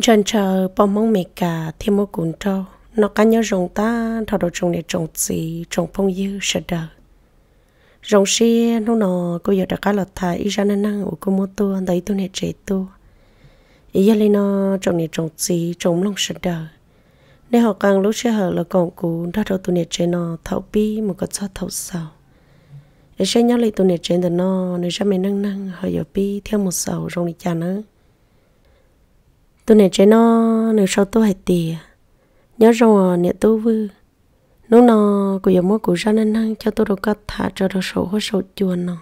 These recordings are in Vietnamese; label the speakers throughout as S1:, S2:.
S1: chân chờ bom mong mẹ cả thêm một cuốn trâu nó cá nhớ rồng ta thọ đồ trồng để trồng gì trồng phong dư sợ đờ rồng xe nó nó cô giờ đã cá lọt thà ý ra nên năng của cô mua tua đấy tôi này chế tua ý ra lên nó trồng để trồng gì trồng lòng sợ đờ nên họ càng lúc chưa hở là còn cú đã đầu tôi này chế nó thấu bi một cái cho thấu sầu để xe nhau lại tôi này trẻ nó nếu ra mình năng năng họ giờ bi theo một sầu rồng đi chả nữa tôi nè chơi nó nửa sau tôi hay tì nhớ rồi nè tôi vư nó nó của giờ mua của ra nên năng cho tôi được cắt thả cho được sổ hết sổ chuồn nó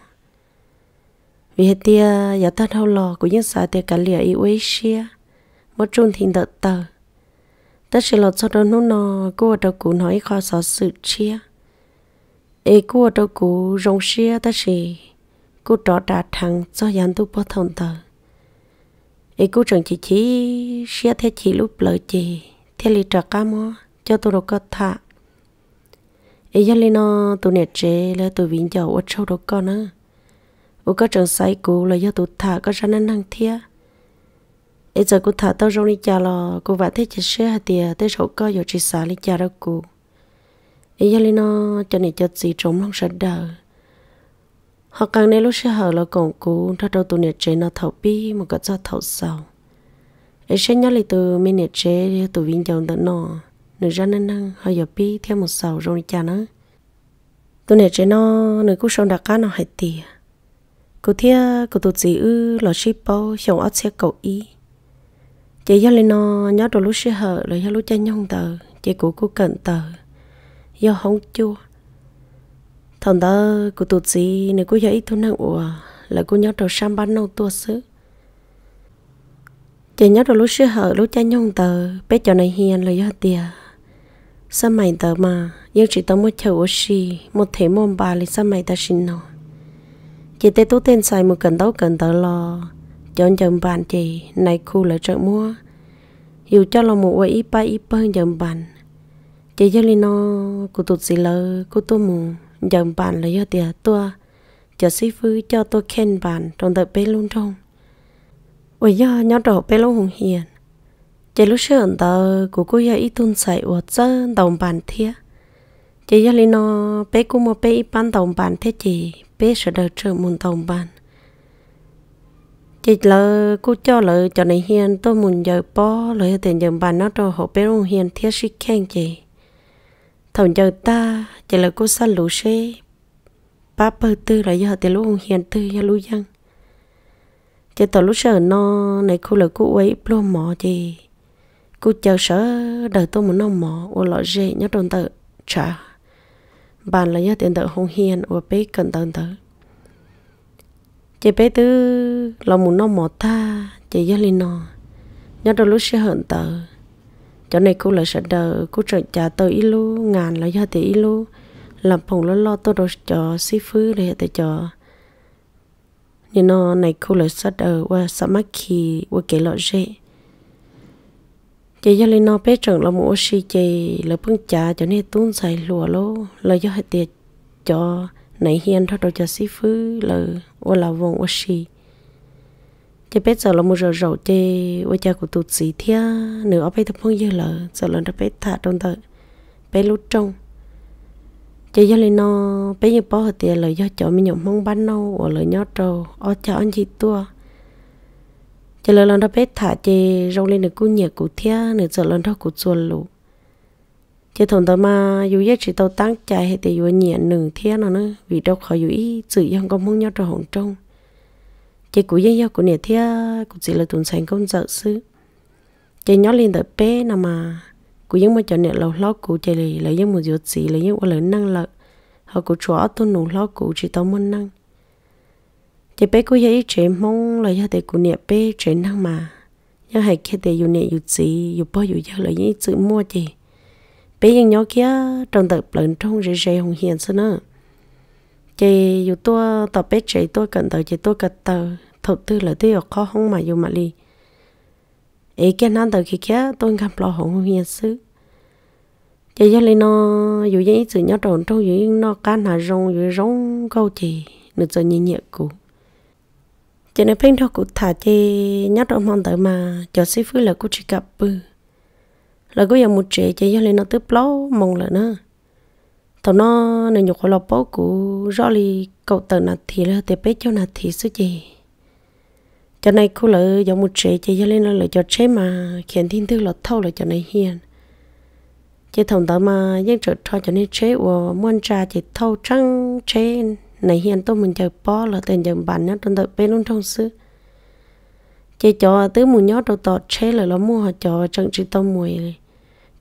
S1: vì hết tia giờ ta thâu lò của những xã tia cả lìa yêu uế xia một chung thì đợt tờ ta sẽ lọt cho đó nó nó của ở đâu cũng nói khó sợ sự chia ấy của ở đâu cũng rong xia ta sẽ cô trọ trả thẳng cho dàn tu bó thông tờ ấy cũng chẳng chỉ chỉ xe thế chỉ lúc lỡ chỉ thế lịch trả cá cho tôi được có thả ấy giờ lên nó tôi nhận chế là tôi vĩnh giàu ở sâu đâu có nữa ô có trường sai cũ là do tôi thả có ra nên năng thia ấy giờ cô thả tôi rong đi chờ lo cô vả thế chỉ xe hạt tiền thế sầu có giờ chỉ xả đi chờ đâu cô ấy giờ lên nó cho nên cho gì trống lòng sợ đời họ càng nên lúc xưa hở là cổng cú ra đầu tụ nhiệt chế nó thấu bi một cái cho thấu sầu ấy sẽ nhớ lại từ mình nhiệt chế tụ viên chồng tận nọ nữ ra nên năng họ giờ bi theo một sầu rồi cha nó tụ nhiệt chế nó nữ cú sông đặt cá nó hại tì cú thia cú tụ gì ư là ship bao chồng ắt sẽ cầu ý chế do lên nó nhớ đồ lúc xưa hở là do lúc cha nhông tờ chế cũ cú cận tờ do hóng chua thằng đó cô tụt gì nếu cô dạy thôi năng ủa là cô nhớ đầu sam ban nâu tua xứ chị nhớ đầu lúc xưa hở lúc cha nhung tờ bé trò này hiền là do tiền sao mày tờ mà nhưng chỉ tao mua chầu ô xì một thể môn bà thì sao mày ta xin nó chị tê tú tên xài một cần tấu cần tờ lo chọn chồng bạn chị này khu lại chợ mua dù cho là một quầy ít ba ít bơ chồng bạn chị cho lên nó cô tụt gì lơ cô tôi mù dòng bàn là do tiền tua cho sĩ phu cho tôi khen bàn trong đợt bê luôn trong ôi do nhỏ đỏ bê luôn hùng hiền chỉ lúc sớm tờ của cô giờ ít tuân sải ở chớ đồng bàn thia chỉ do lý nó bê cô mà bê ít bán đồng bàn thế chỉ bê sợ đợi trở muốn đồng bàn chỉ là cô cho là cho này hiền tôi muốn giờ bỏ lấy tiền dòng bàn nó cho họ bê luôn hiền thiết sĩ khen chị thầu giờ ta chỉ là cô sa lũ xe ba bơ tư là giờ thì lúc ông hiền tư giờ lúc dân chỉ tàu lúc sợ no này cô là cô ấy lo mỏ gì cô chờ sợ đời tôi muốn nó mỏ ô lọ dễ nhớ đồn tự trả bàn là giờ tiền tự hồng hiền ô bé cần tự tự chỉ bé tư là muốn nó mỏ ta chỉ giờ lên nó nhớ đôi lúc sợ hận tự cho nên cô là sợ đờ cô trợ cha tôi ít lu ngàn là do thì ít lu làm phòng lo lo tôi đồ cho xí phứ để để cho nên nó này cô là sợ đờ qua sợ mắt khi qua kể lọ dễ chị gia lên nó bé trưởng là một xí chị là bưng trà cho nên tuôn xài lùa lô là do hết tiệt cho này hiền thôi đồ cho xí phứ là qua là vùng ô xí chỉ biết giờ là một giờ rậu chơi với cha của tụt sĩ thia nửa bây thập phong dư lợ giờ là đã biết thả trong tờ bé lút trong chỉ do lên nó bé như bỏ hạt tiền lời do chọn mình nhộng mong bán nâu ở lời nhót trâu ở cho anh chị tua chỉ là lần đó bé thả chê rong lên được cú nhẹ cú thia nửa giờ lần đó cú chuồn lụ chỉ thùng tao mà dù giá chỉ tao tăng chạy hay thì dù nhẹ nửa thia nó nữa vì đâu khỏi dù ý chữ không có mong nhót trâu hồng trong chị cũng dân yêu của nè thia cũng chỉ là tuần sáng công dở sư chị nhỏ lên tới bé nào mà cũng giống mà cho nè lâu lo cũng chị lì lấy giống một dụ gì lấy giống một lớn năng lợi họ cụ chúa tôi nụ lo cũng chỉ tao muốn năng chị bé cụ dạy chị mong là gia để của nè bé chị năng mà nhưng hãy khi để dụ nè dụ chỉ dụ bao dụ giờ lấy dân chữ mua chị bé dân nhỏ kia trong tập lớn trong rề rề hồng hiền xưa nữa chị dù tôi tập bé chị tôi cần tới chị tôi cần tờ thực tư là tôi khó không mà dù mà đi ý cái năng tới khi kia tôi gặp lo hổng hiện sự chị cho lên nó dù những sự nhớ trộn trong dù nó can hà rong dù rong câu chị nửa giờ nhìn nhẹ cũ chị nói phim đâu cụ thả chị nhớ trộn mong tới mà cho sĩ phứ là cụ chỉ gặp bư là cụ giờ một trẻ chị cho lên nó tiếp lâu mong là nữa tao nó nên nhục lọ bố cũ rõ li cậu tờ nà thì là tế bế cho nà thì số gì cho này cô lỡ giống một trẻ chơi cho lên là cho trẻ mà khiến thiên tư là thâu là cho này hiền chơi thằng tao mà dân trở cho cho nên chế của muôn trà chỉ thâu trăng chế này hiền tôi mình chơi bó là tiền giờ bản nhá trong tờ bên luôn trong sư chơi cho tứ mùi nhót đầu tọt chế là nó mua cho trận chỉ tông mùi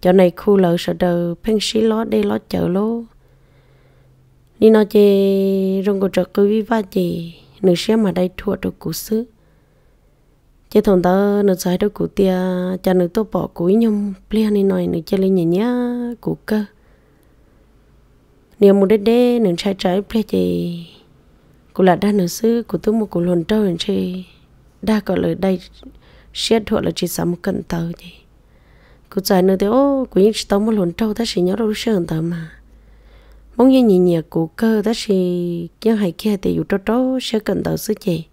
S1: cho này khu lỡ sợ đờ phanh xí ló đê ló chợ lô đi nó chơi rong cổ trợ cứ vui chơi nữ xe mà đây thua được cú sư chơi thằng ta nữ giải được cú tia cha nữ tôi bỏ cú nhom plea này nói nữ chơi lên nhẹ nhá cú cơ nếu một đế đế nữ trái trái plea chơi cú là đa nữ sư cú tôi một cú lồn trâu nửa chơi đa gọi lời đây xe thua là chỉ sắm cần tờ gì cú giải nữ thế ô cú những tao một lồn trâu ta chỉ nhớ đâu sướng tờ mà mong như nhẹ nhẹ của cơ đó thì nhưng hay kia thì dù cho đó sẽ cần đầu sư chị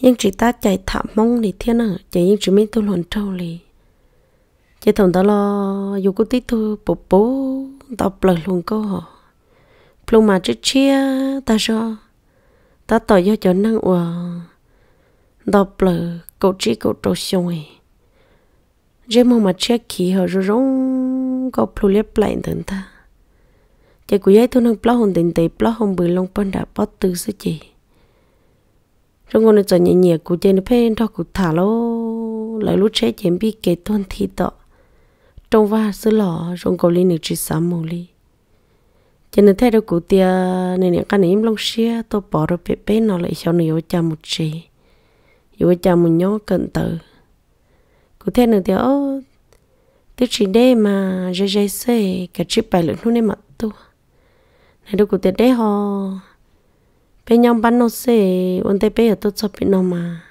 S1: nhưng chị ta chạy thảm mong thì thiên à chạy nhưng chị mới tôi luận trâu lì chị thằng đó lo dù có tí tôi bố bố đọc lời luôn câu họ plum mà chết chia ta cho ta tỏ do cho năng ủa đọc lời cậu chỉ cậu trâu xôi mà mon match qui a rong có plus les plaintes ta chạy của giấy thôn hàng plot hồn tình tế plot hồn bự long bên đã bắt tư sư chị trong ngôn cho nhẹ nhẹ của trên phê đó của thả lô lại lúc chế chém bi kể thôn thi tọ trong va sư lọ trong cầu linh được chỉ sám mồ li trên thế đó của tia nên những cái này long xia tôi bỏ rồi bé bé nó lại sau này ở cha một chị ở cha một nhó cận tử cụ thế nữa thì ô tức chỉ đây mà jjc cả chip bài lượng hôm nay mặt tôi hay đâu cụ tiệt đấy họ bé nhau bắn nó xe ôn tay bé ở tốt cho bị nó mà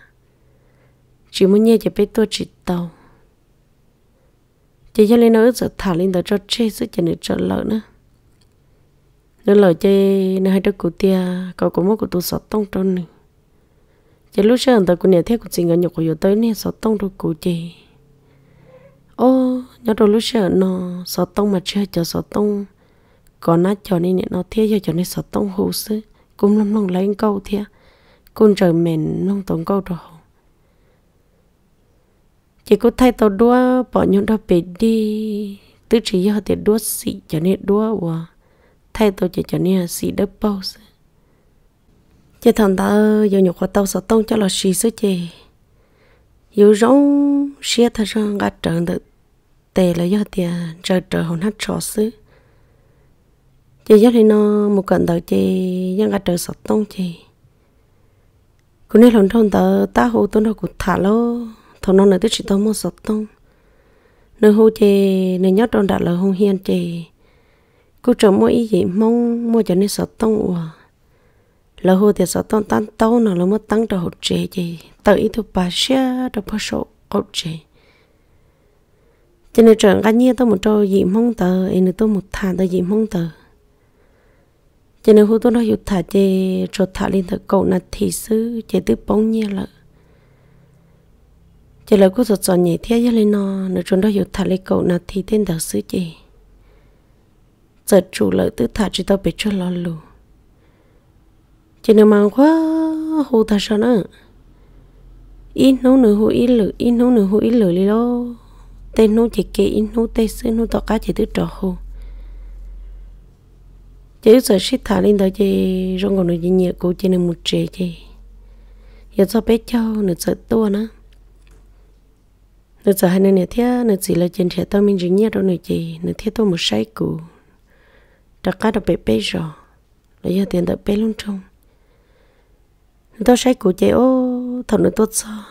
S1: chỉ muốn nhẹ chỉ bé tôi chỉ tàu chỉ cho lên nó ướt thả lên tới cho chê sức chỉ để cho lợn nữa nó lợn chê nó hay đâu cụ tia cậu cũng mất của tôi sợ tông trôn này chỉ lúc sau tàu của nhà thế của xin ngân nhục của yo tới nè sợ tông rồi cụ chị ô nhớ rồi lúc sau nó sợ tông mà chưa cho sợ tông có nát cho nên nó thế cho cho nên sợ tông hồ sư cũng lắm lòng lấy câu thế cũng trời mền lòng tông câu rồi chỉ có thay tàu đua bỏ nhung đó về đi tứ chỉ do thì đua xị cho nên đua và thay tàu chỉ cho nên xị đỡ bao sư chỉ thằng ta giờ nhục của tao sợ tông cho là xị sư chị dù rong xia thật ra ngã trở được tề là do thì trời trời hồn hát trò sư chị rất thì nó một cận tới chị dân cả trời sọt tông chị cứ nên lần thôn tớ ta hồ tôi nó cụt thả lô thằng nó nữa tôi chỉ tớ một sọt tông nơi hồ chị nơi nhớ trong đạt lời hôn hiền chị cô trở mua ý gì mong mua cho nên sọt tông ủa lời hồ thì sọt tông tan tâu nào là mất tăng trở hộ chị chị tự ý thuộc bà xe trở bơ sổ hột chị cho nên trở cả nhiên tôi một trâu gì mong tớ ấy nữa tôi một thà tớ gì mong tớ cho nên hú tôi nói dục thả chê rồi thả lên thật cậu là thị sư chê tư bóng nhẹ lợ chê lợ cô sọt sọt nhẹ thế cho lên nó nữa chúng đó dục thả lên cậu là thị tên đạo sư chê giờ chủ lợ tư thả chỉ tao bị cho lo lù chê nên mang quá hô thả sao nữa ít nấu nửa hô ít lửa ít nấu nửa hô ít lửa đi lo tên nấu chê kê ít nấu tê sư nấu tao cá chê tư trò hô chứ sợ ship thả lên tới chế rong còn được gì nhiều cố chế nên một chế chế giờ cho bé châu nữa sợ tua nữa nữa sợ hai nữa thế nữa chỉ là trên trẻ tao mình chỉ nhiều đâu nữa chế nữa thế tôi một sai cũ đặc cá đặc bé bé rồi lấy giờ tiền đặt bé luôn trong tôi sai cũ chế ô thật nữa tốt sao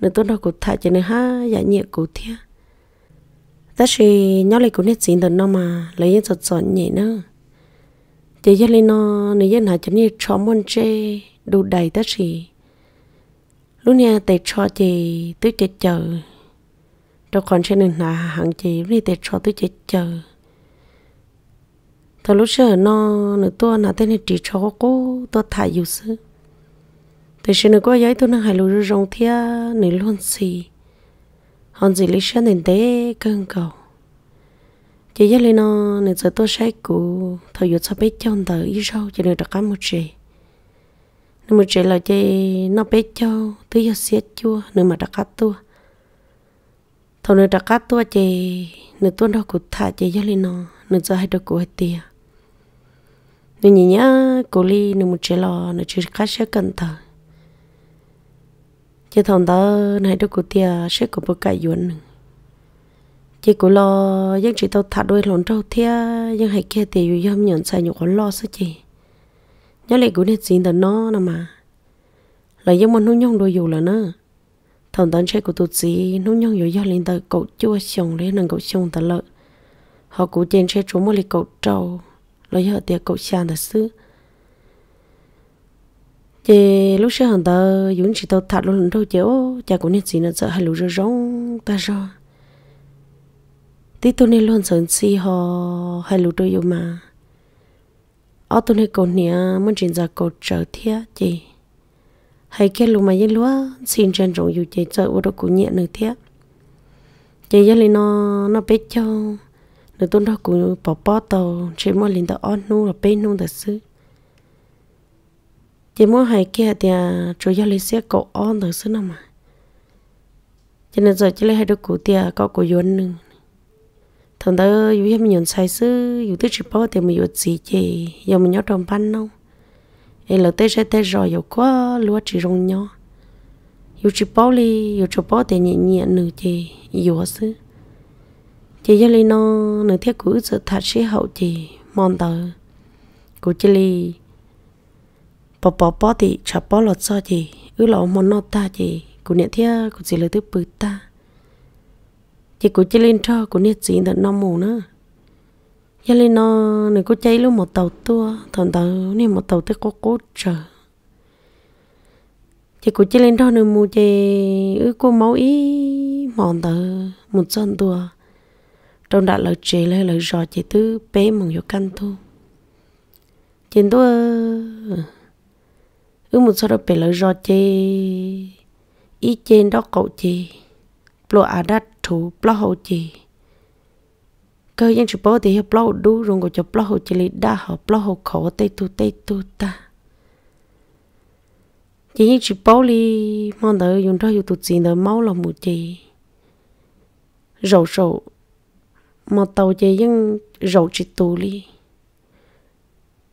S1: nữa tốt đâu cũng thả chế nữa ha giả dạ nhẹ cũ thế ta chỉ nhớ lại cũng nét gì đó nó mà lấy giờ chọn nhẹ nữa giờ giờ lên nó nãy giờ nói cho nên chó môn chê đủ đầy tất gì lúc nãy tại cho chị tôi chết chờ đâu còn trên nền là hàng chị lúc nãy tại cho tôi chết chờ thằng lúc xưa nó nửa tua là tên là chỉ cho cô tôi thải dụ sư thì xin nữa có giấy tôi đang hài lùi rong thia nửa luôn gì hòn gì lý sơn nền tế cơn cầu chị giờ lên nó nên giờ tôi sẽ cố thời giờ sao biết chồng tờ ý sau cho nên đặt cả một chị nên một chị là chị nó biết cho tới giờ xiết chua nên mà đặt cả tua thầu nên đặt cả tua chị nên tôi đâu cũng thả chị giờ lên nó nên giờ hay được của tiền nên nhìn nhá cô ly nên một chị lo nên chưa cá sẽ cần thở. chị thằng đó này được của tiền sẽ có một cái yuan nữa chỉ cũng lo dân chỉ tao thả đôi lộn trâu thia nhưng hãy kia thì dù dâm nhận sai nhục còn lo sao chị nhớ lại cũng nên xin tao nó nè mà là dân muốn nuôi nhông đôi dù là nữa thằng tao chơi của tụt gì nuôi nhung dù do lên tao cậu chưa xong đấy nàng cậu xong tao lợn họ cũng trên xe chú một lì cậu trâu là họ tiệc cậu sang thật sự chị lúc xưa hàng tao dũng chỉ tao thả luôn trâu chéo cha cũng nên gì nữa sợ hai lũ rong ta rồi tí tôi nên luôn sớm si họ hay lũ tôi yêu mà ở tôi nên còn nha muốn chuyện ra cổ trở thiết gì hay kia lũ mà yên lúa xin trên rộng dù chế sợ ô đồ cũng nhẹ nữa thiết chế gia linh nó nó biết cho nữa tôi đó cũng bỏ bỏ tàu chế mua linh tàu ăn nu là bên nu thật sự chế mua hay kia thì à, chủ gia linh sẽ cổ ăn thật sự nào mà cho nên giờ chỉ lấy hai đứa cổ tia à, có cổ yến nữa thằng ta yêu em nhận sai sư yêu tới chỉ bảo thì mình dù gì chị giờ mình nhớ trong ban đâu em là tới sẽ tới rồi dù quá lúa chỉ rong nhau yêu chỉ bảo đi yêu chỉ bảo thì nhẹ nhẹ nữa chị dù sư chị giờ lên nó nửa thiết của sự thật sĩ hậu chị mong tờ của chị li bỏ bỏ bỏ thì chả bỏ lọt sao chị ư lọ mòn nó ta chị của nhẹ thiết của chị là thứ bự ta chị có chỉ lên cho có nhiệt gì tận nó mù nữa giờ lên nó này có cháy luôn một tàu tua thằng tàu này một tàu tới có cố chờ chị có chỉ lên cho nữa mù chỉ ư cô máu ý mòn tờ một chân tua trong đại lợi chế lời lợi giò chỉ tư bé mong vô căn thu trên tua ư một số đó bé lợi giò chế ý trên đó cậu chế blo à đắt thú blo hậu chi cơ yên chụp bao thì blo đủ rồi ngồi chụp blo hậu chỉ lấy đa họ blo hậu khó tây tu tây tu ta chỉ yên chụp bao li mong đợi dùng cho dùng tụt gì đợi máu là một gì rầu rầu mà tàu chỉ yên rầu chỉ tu li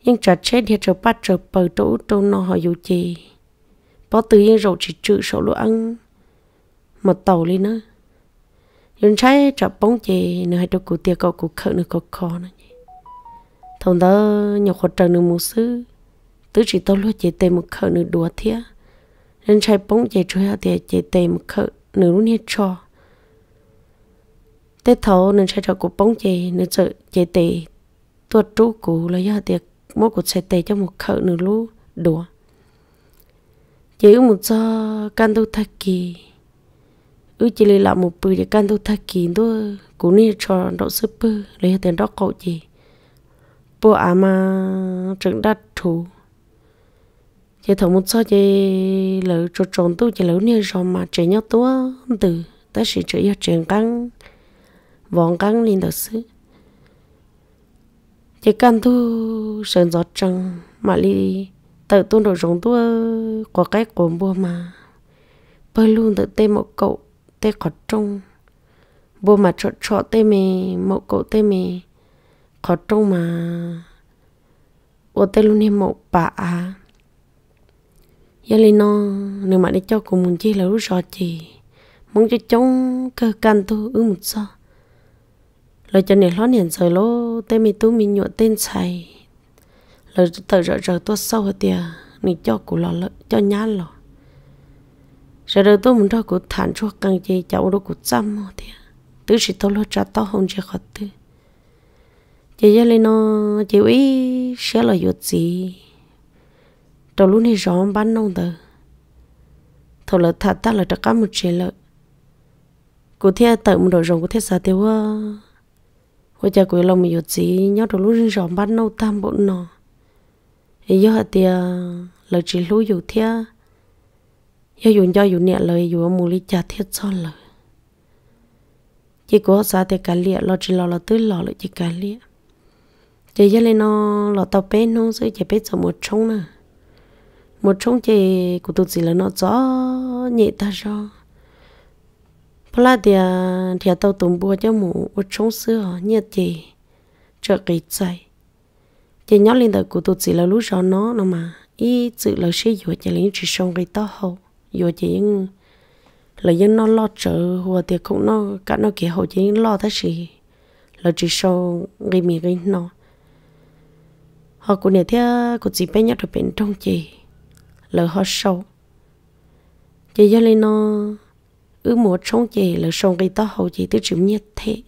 S1: yên chả chết thì chụp bắt chụp bờ chỗ chỗ nó họ dùng gì bao từ yên rầu chỉ chữ sầu lo ăn một tàu lên nữa yên trái chọn bóng chè nữa hay cho cụ tiệc cậu cụ khờ nữa cậu khó nữa nhỉ. thằng đó nhỏ khó trần nữa một sư tứ chỉ tôi luôn chè tề một khờ nữa đùa thía yên trái bóng chè chơi hạt tiệc chè tê một khờ nữa luôn hết cho tết thầu nên sẽ cho cụ bóng chè nữa sợ chè tề tuột trú cụ là do tiệc mỗi cụ sẽ tề cho một khờ nữa luôn đùa chỉ một do can tu thạch kỳ ư chỉ là một bữa để căn tôi thay kín tôi cũng như cho đậu súp bơ lấy tiền đó cậu gì bố à mà trứng đặt thủ chỉ thấu một số chị lỡ cho trốn tôi chỉ lỡ như rồi mà trẻ nhớ tôi từ ta sẽ trẻ yêu chuyện căng vòng căng lên đầu sư chỉ căn tôi sơn gió trăng mà đi tự tôn đồ giống tôi có cái của bùa mà bơi luôn tự tên một cậu tê khó trông bố mà trọ trọ tê mê mộ cậu tê mê khó trông mà ô tê luôn hiếm mộ bà à giờ lên nó nếu mà đi cho cùng muốn chi là lúc rõ chị muốn cho chống cơ can tu ư một sao lời cho nên lót nền rồi lô tê mi tu mi nhựa tên xài lời tờ rợ rợ tua sâu hơn tiề mình cho cụ lọ cho nhá lọ giờ đầu tôi muốn đâu cũng thản cho càng gì cháu đâu cũng chăm mà thế tứ chỉ tôi lo trả tao không chỉ khó tư chị giờ lên nó chị ấy sẽ là yếu gì đầu lúc này rõ bán nông tờ thôi là thật ta là trả cả một chuyện lợi cụ thế tự một đội rồng cụ thế sao tiêu à cô cha cụ lòng mình yếu gì nhớ đầu lúc này rõ bán nông tam bộ nọ giờ thì lời chỉ lúc yếu thế yêu dùng cho dùng nhẹ lời dùng mù lý cha thiết cho lời chỉ có sao thì cả liệt lo chỉ lo là tưới lo lại chỉ cả liệt chỉ cho lên nó lo tàu bé nó rồi chỉ bé cho một trống nè một trống chỉ của tụi chỉ là nó gió nhẹ ta cho bữa là thì thì tàu tụm bùa cho mù một trống xưa nhẹ chỉ chợ kỳ chạy chỉ nhớ lên đời của tụi chỉ là lúc gió nó nó mà ý chữ là sử dụng chỉ lấy chỉ sông cái to hậu vô chỉ là dân nó lo chợ hoặc thì cũng nó cả nó kia họ chỉ lo thế gì là chỉ sau gây mì gây nó họ cũng này thế cũng chỉ bé nhất ở bên trong chị là họ sâu chị do lên nó ứ một trong chị là sâu cái to hậu chị tới chịu nhiệt thế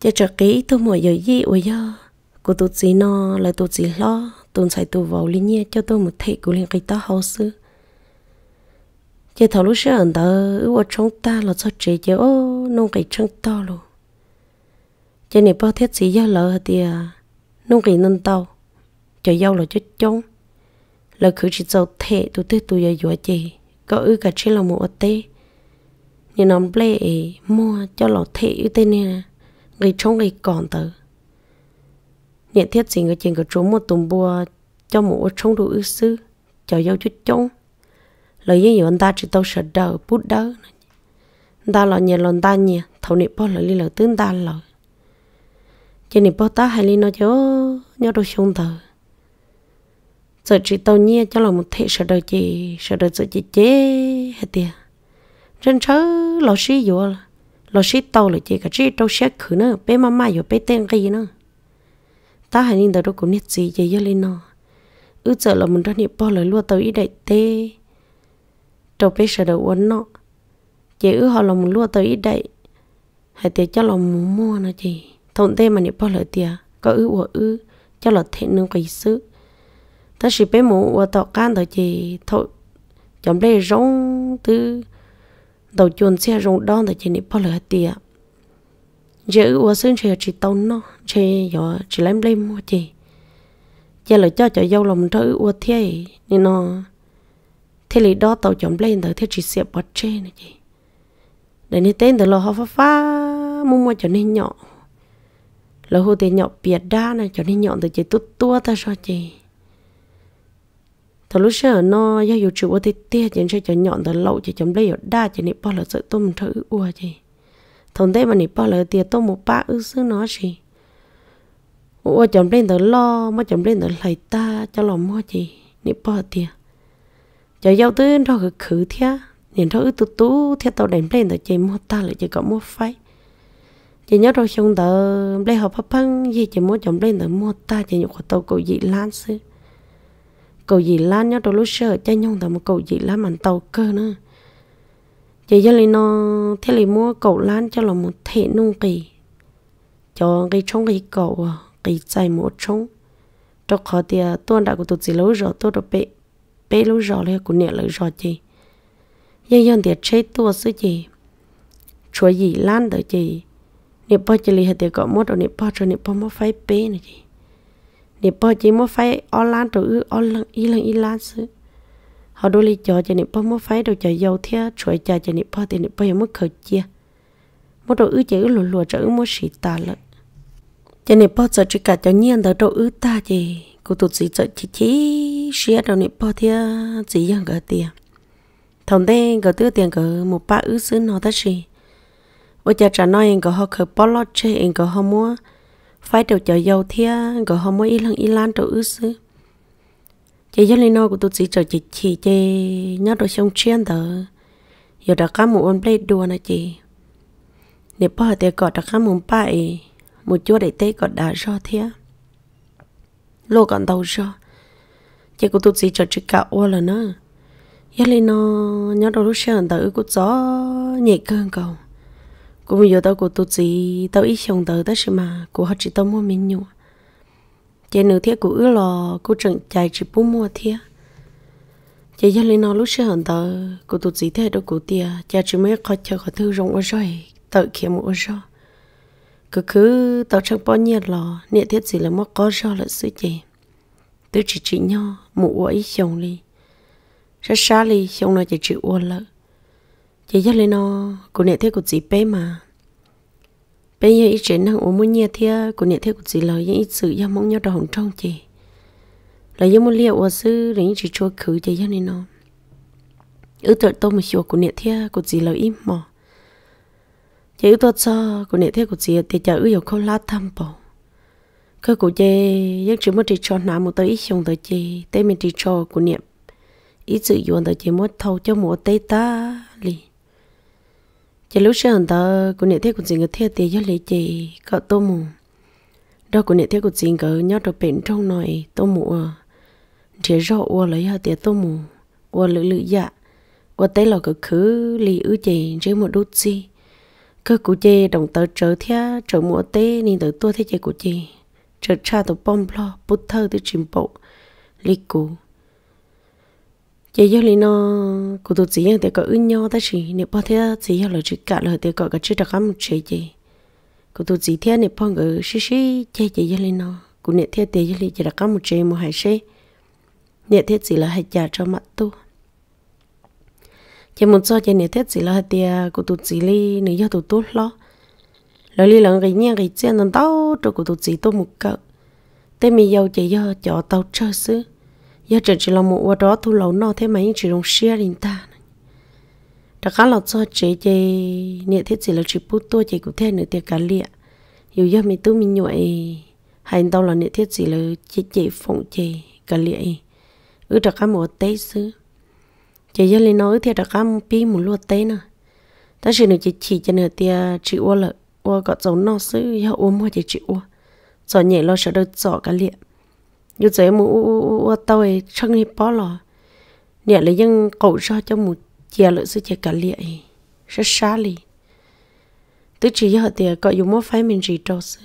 S1: chị chờ kỹ tôi mọi giờ gì ôi giờ của tôi chỉ nó là tôi chỉ lo tôi xài tôi vào linh nhiệt cho tôi một thế của liền cái to hậu xưa chỉ thầu lúc xưa anh ta ưu ở trong ta là cho chị chứ ô nông cái trong to luôn chỉ này bao thiết gì giao lợ thì nông cái nâng tàu cho giao là cho chống là cứ chỉ giàu thể tụi tôi tụi giờ dọa chị có ư cả chỉ là một tê nhưng nó ple mua cho lọ thể ưu tên nè người trong người còn tờ nhận thiết gì người chuyện của chúng một tùng bùa cho một trong đồ ư sư cho giao chút chống lời yên yêu ta chỉ tao sợ đỡ bút đỡ ta lo nhẹ lòng ta nhẹ thầu nị bao lời li lời tướng ta lời chỉ nị bao ta hay li nó chớ nhớ đôi xuống thờ Sợ chỉ tao nhẹ cho là một thể sợ đời chị sợ đời sợ chị chế hay tiệt trên chớ lo sĩ vô lo sĩ tao là chị cả chị tao sẽ khử nữa bé mama vô bé tên cái gì nữa ta hay nên tao đâu cũng biết gì vậy lên nó ư giờ là mình ra nị bao lời luôn tao ý đại tê trâu bế sợ đầu uốn nọ chị ư họ lòng lúa tới ít đậy hãy tiệt cho lòng mua nó chị thôn tê mà nhịp bao lời tiệt có ư của ư cho là thế nương quỷ sự ta chỉ bé mũ và tọ can tới chị thôi chồng đây rong tư đầu chuồn xe rong đón tới chị nhịp bao lời tiệt giờ ủa xương chơi chị tông nó chơi giờ chị lấy lém mua chị giờ lời cho cho dâu lòng thơ ủa thế nên nó thế lý đó tàu chấm lên tới thế chỉ xẹp bọt trên này chị để nên tên từ lò họ phá phá mua mua cho nên nhỏ lò hồ tiền nhỏ biệt đa này cho nên nhỏ từ chị tút tua ta sao chị từ lúc xưa nó do dù chịu thì tia chỉ sẽ cho nhọn từ lậu chỉ chấm lấy ở đa chỉ nị bao là sợi tôm thử ua chị thằng tê mà nị bao là tia tôm một ba ư xứ nó chị ua chấm lên từ lo mà chấm lên từ lầy ta cho lòng mua chị nị bao tia giờ giàu tư nó cứ khử thia nhìn thôi tú tú thia tàu đánh lên tới chơi mua ta lại chơi có mua phái chỉ nhớ rồi xong tờ lấy họ phát phăng gì chỉ mua chồng lên tới mua ta chỉ nhục của tàu cầu dị lan sư cầu dị lan nhớ rồi lúc sợ chơi nhung tờ một cầu dị lan mà tàu cơ nữa chỉ giờ lấy nó thế lấy mua cầu lan cho là một thể nung kỳ cho cái trong cái cầu cái chạy một trong. cho khó thì tôi đã có tụi chị lâu rồi tôi đã bị bé lú rò lấy của nhẹ lấy rò chị nhân dân tiệt chế tua sứ chị chúa gì lan tới chị nè bao chị lì hạt tiệt gọi mốt ở nè bao cho nè bao mốt phải bé nè chị nè bao chị mốt phải o lan rồi ư o lăng y lăng y lan sư. họ đôi lì cho chị nè bao mốt phải rồi chạy dầu thia chúa cha cho nè bao thì nè bao giờ mốt khởi chia mốt rồi ư chị ư lùa lùa rồi ư mốt xịt tà lợi Cho nè bao giờ chỉ cả cho nhiên tới rồi ư ta chị cô tụt gì sợ chỉ chỉ xia đầu nịp bỏ thia chỉ rằng cái tiền thằng tê có tư tiền có một ba ứ xứ nó tất gì ôi cha trả nói có họ khởi bỏ lót chơi, em gỡ họ mua phải đầu chợ dầu thia có họ mua y lăng y lan đầu ứ xứ chỉ giáo linh nói của tụt gì sợ chỉ chỉ chê nhớ đồ xong chuyên tờ giờ đã cá một ôn play đùa nè chị nếu bỏ thì gỡ đã cá một ba một chúa để tê gỡ đã do thia lô còn đầu cho chị cũng tụt gì cho chị cả ô là nữa giờ lên nó nhớ đâu lúc sáng tới cũng gió nhẹ cơn cầu cũng bây giờ tao của tụt gì tao ít xong tới tới mà của họ chỉ tao mua mình nhua chị nửa thiết của ước lò cũng chẳng chạy chỉ bún mua thiết chị giờ lên nó lúc xưa sáng tới của tụt gì thế đâu của tia chị chỉ mới có chờ có thư rộng ở rồi tự kiếm một rồi cứ cứ tao chẳng bao nhiêu lò nhẹ thiết gì là mất có do là sự gì tứ chỉ chỉ nho mụ ấy chồng đi xa xa đi chồng nó chỉ chịu uôn lỡ chỉ dắt lên nó của nhẹ thiết của chị bé mà bé giờ ít chuyện năng uống muốn nhẹ thiết của nhẹ thiết của chị lời những ít sự do mong nhau đầu trong chị là do muốn liệu uống sư để chỉ cho khử chỉ dắt lên nó ư ừ, tôi một chiều của nhẹ thiết của chị lời im mỏ chị ưu thuật cho của nệ thế của chị thì chờ ưu dầu không lá thăm bỏ cơ của chị giấc chỉ muốn chỉ cho nào một tới ít xong tới chị tới mình chỉ cho của niệm ít sự dụng tới chị muốn thâu cho mùa tây ta lì chị lúc xưa hẳn tờ của nệ thế của chị người thế thì giấc lấy chị cọ tô mù đó của nệ thế của chị cỡ nhớ được bệnh trong nội tô mù chỉ rõ qua lấy hạt tiệt tô mù qua lự lự dạ qua tây lò cực khứ lì ưu chị trên một đút gì cơ cụ chê đồng tờ trở thia trở mùa tê nên tờ tua thế chê cụ chê trở cha tờ bom lo bút thơ tờ chìm bộ lì cụ chê yêu lì nó cụ tụ chỉ nhận tờ có ưng nhau ta chỉ nếu bao thế chỉ yêu là chỉ cả lời tờ có cái chữ đặc cam chê chê cụ tụ chỉ thế nếu bao người xí xí chê chê yêu lì nó cụ nhận thế tờ yêu lì chỉ đặc một chê một hai chê nhận thế chỉ là hai cha cho mặt tôi giờ muốn cho giờ này thế chỉ là tiền của tụi chỉ li nếu giờ tụi tốt lo lo li lần cái nhà cái chuyện nó đau cho của tụi chỉ tôi một cỡ thế mình giàu chỉ giờ cho tao chơi xứ giờ chỉ chỉ là một quả đó thu lâu nọ thế mà những chỉ đồng xe đến ta đã khá là cho chị chị nè thế chỉ là chỉ bút tôi chị cũng thế nữa tiền cả liệt dù giờ mình tôi mình nhụy hay tao là nè thế chỉ là chị chị phụng chị cả liệt ừ đã khá một tế xứ chị giờ lên nói thì đã có một pi một lúa tên nè à. ta chỉ nữa chị chỉ cho nửa tia chị uo lợ uo có giống nó sứ, họ uống hoa chị chị uo giờ nhẹ lo sợ đâu sợ cả liệt như thế mu uo tao ấy chẳng hề bỏ lò nhẹ lấy dân cậu cho cho một chia lợ sư chia cả liệt rất xa li tứ chỉ họ thì có dùng mua phải mình gì cho sư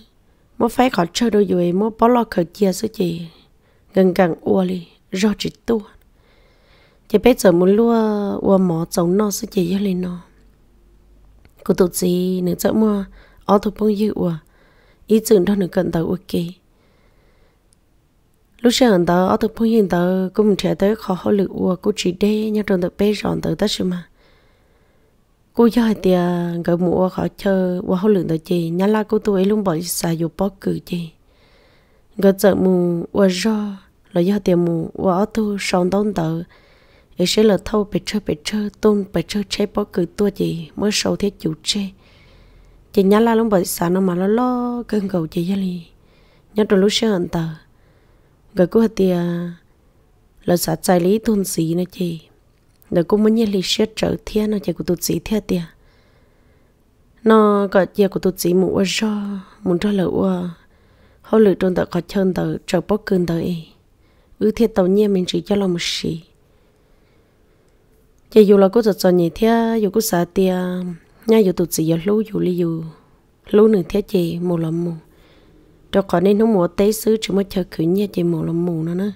S1: mua phải có chơi đâu rồi mua bỏ lò khởi chia sư chị gần gần uo li do chỉ tuôn chị bé giờ muốn lúa ua mỏ giống nó sẽ chỉ cho lên nó cô tụt gì nửa chỗ mua ở thuộc bông dư ua ý tưởng đó nửa cận tàu ok lúc sau anh tớ ở thuộc bông hiện tớ cũng trẻ tới khó hỗ lực ua cô chỉ đê nhớ trong tớ bé giờ tớ tất sự mà cô giờ tia gỡ mũ mua khó chơi ua hỗ lực tớ chị nhà la cô tụi luôn bỏ xài dù bó cử chị gỡ chợ mù ua do là do tiền mù ua ở tu sống đông tớ để sẽ lỡ thâu bể chơi bể chơi tôn bể chơi chế bỏ cử tua gì mới sâu thế chủ chế chị nhá la lúc bởi xã nó mà nó lo cơn cầu chị ra lì nhớ rồi lúc sẽ hận tờ rồi cô thì là xã tài lý tôn gì nữa chị rồi cũng muốn nhớ lì sẽ trở thiên nó chị của tụt gì thiên tiệt nó gọi chị của tụt gì mũ cho muốn cho lỡ họ lựa trôn tờ có chân tờ trở bóc cơn tờ ấy ư thiệt tàu nhiên mình chỉ cho lòng một xì giờ dù là cô giật giật nhỉ thế dù cô sợ tia nha dù tụt gì giờ lú dù li dù lú nửa thế chị mù lầm mù cho còn nên nó mùa tế xứ chỉ mới chờ khử nha chị mù lầm mù nó nữa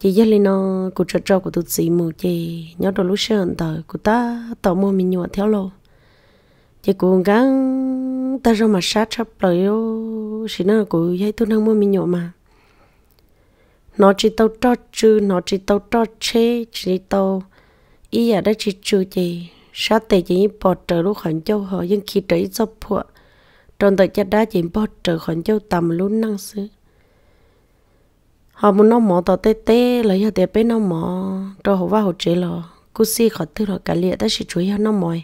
S1: chị giờ li nó cô trợ trò của tụt gì mù chị nhớ đồ lú sơn tờ của ta tàu mua mình nhọ theo lô chị cố gắng ta ra mà sát sắp lời ô xin nó của dây tôi đang mua mình nhọ mà nó chỉ tao trò chứ nó chỉ tao trò chê chỉ tao ý ở đây chỉ chú gì sao tệ chỉ bỏ trở lúc khẩn châu họ nhưng khi trở dốc phụ trong thời gian đó chỉ bỏ trở khẩn châu tầm luôn năng sư họ muốn nó mỏ tao tê tê lấy họ tê bên nó mỏ rồi họ vào họ chế lò cú si khỏi thứ họ cả liệt đó chỉ chú ý nó mỏi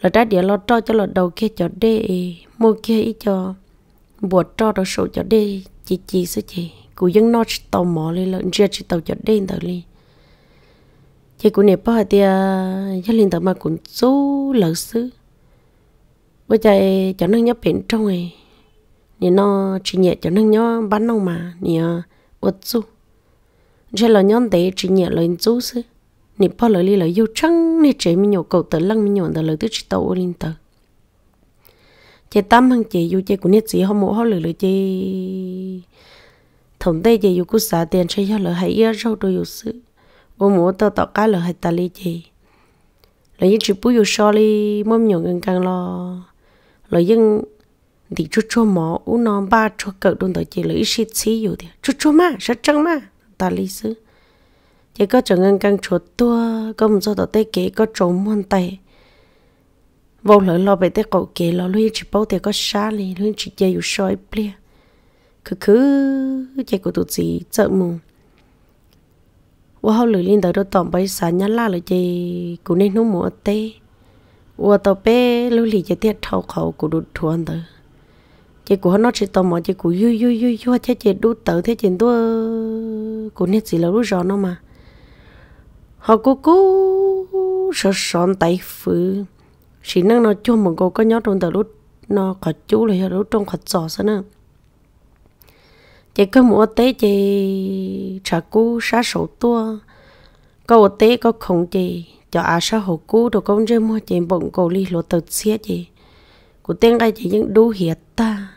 S1: là đã địa lo cho cho lọ đầu kia cho đê mua kia ý cho buộc cho đó sổ cho đê chỉ chỉ sư chỉ cú dân nó tàu mỏ lên lợn chia chỉ tàu cho đê tàu lên chị cũng nè bao thì à, gia linh tao mà cũng số lỡ xứ bây giờ cháu đang nhấp biển trong này nè nó chỉ nhẹ cháu đang nhớ bắn nông mà nè ớt su chơi là nhon tế chỉ nhẹ là in su xứ nè bao lời li lời yêu trăng nè trẻ mình nhổ cầu tớ lăng mình nhổ tớ lời tứ chỉ tàu linh tớ chị tâm hơn chị yêu chị cũng nét gì không mộ hôm lời lời chị thống tê chị yêu cũng xả tiền chơi cho lời hãy yêu rau đồ yêu xứ mua mua tao tao cá là hay ta lý gì là những chuyện bùi so li mâm nhỏ ngang càng lo là những thì chú chút mỏ u nón ba chú cỡ đun tới chỉ là ít xịt xí rồi thì chú chút mà rất trắng mà ta lý xứ chỉ có chẳng ngang càng chuột tua có một số tao tê kế có trống môn tay vô lỡ lo về tê cậu kế lo luôn chỉ bao tê có xa li luôn chỉ chơi u soi plia cứ cứ chơi có tụi gì chợ mùng ว่าเขาหลือลินเตอร์ตอมไปสารยันล่าเลยจีกูเน้นนุ่มหมวเต้ว่าต่อเป้ลูหลีจะเตี้ยเท่าเขากูดูทวนเตอจีกูเขานอชิตอมหมอจีกูยุยยุยยุยยัวเจ๊เจดูเตอเท่เจนตัวกูเน้นสิแล้วรู้จอนอมาเขากูกูสอนสอนไตฟื้นสินั่งนอจมเหมือนกูก็ยอดโดนเตอรู้นอขอจู้เลยรู้ตรงขอจ่อซะเนอะ chỉ có mua tế chỉ trả cú sát sổ tua có một tế có không chỉ cho à sa hồ cú đồ công chơi mua chỉ bụng cổ ly lỗ tật xía chỉ của tiếng cái chỉ những đu hiệt ta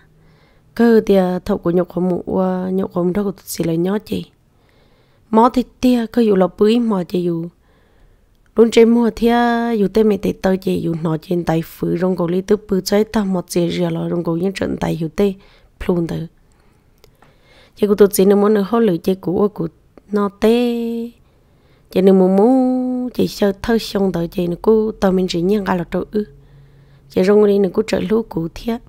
S1: cơ thì à, thầu của nhục không mua à, nhục không đâu chỉ là nhó chỉ mó thì tia cơ dù là bưởi mà chỉ dù luôn chơi mua thì à, dù tên mày tê tơ chỉ dù nó trên tay phứ rong cổ ly tức bự trái ta một chế rìa là rong cổ những trận tay hiểu tê plun tới chỉ có tôi chỉ nó muốn nó hỗ lửa chỉ của của nó té chỉ nên muốn muốn chỉ sợ thơ xong tới chỉ nó cứ tao mình chỉ nhận cả là tôi ư chỉ rong đi nên cứ trở lúa cũ thiệt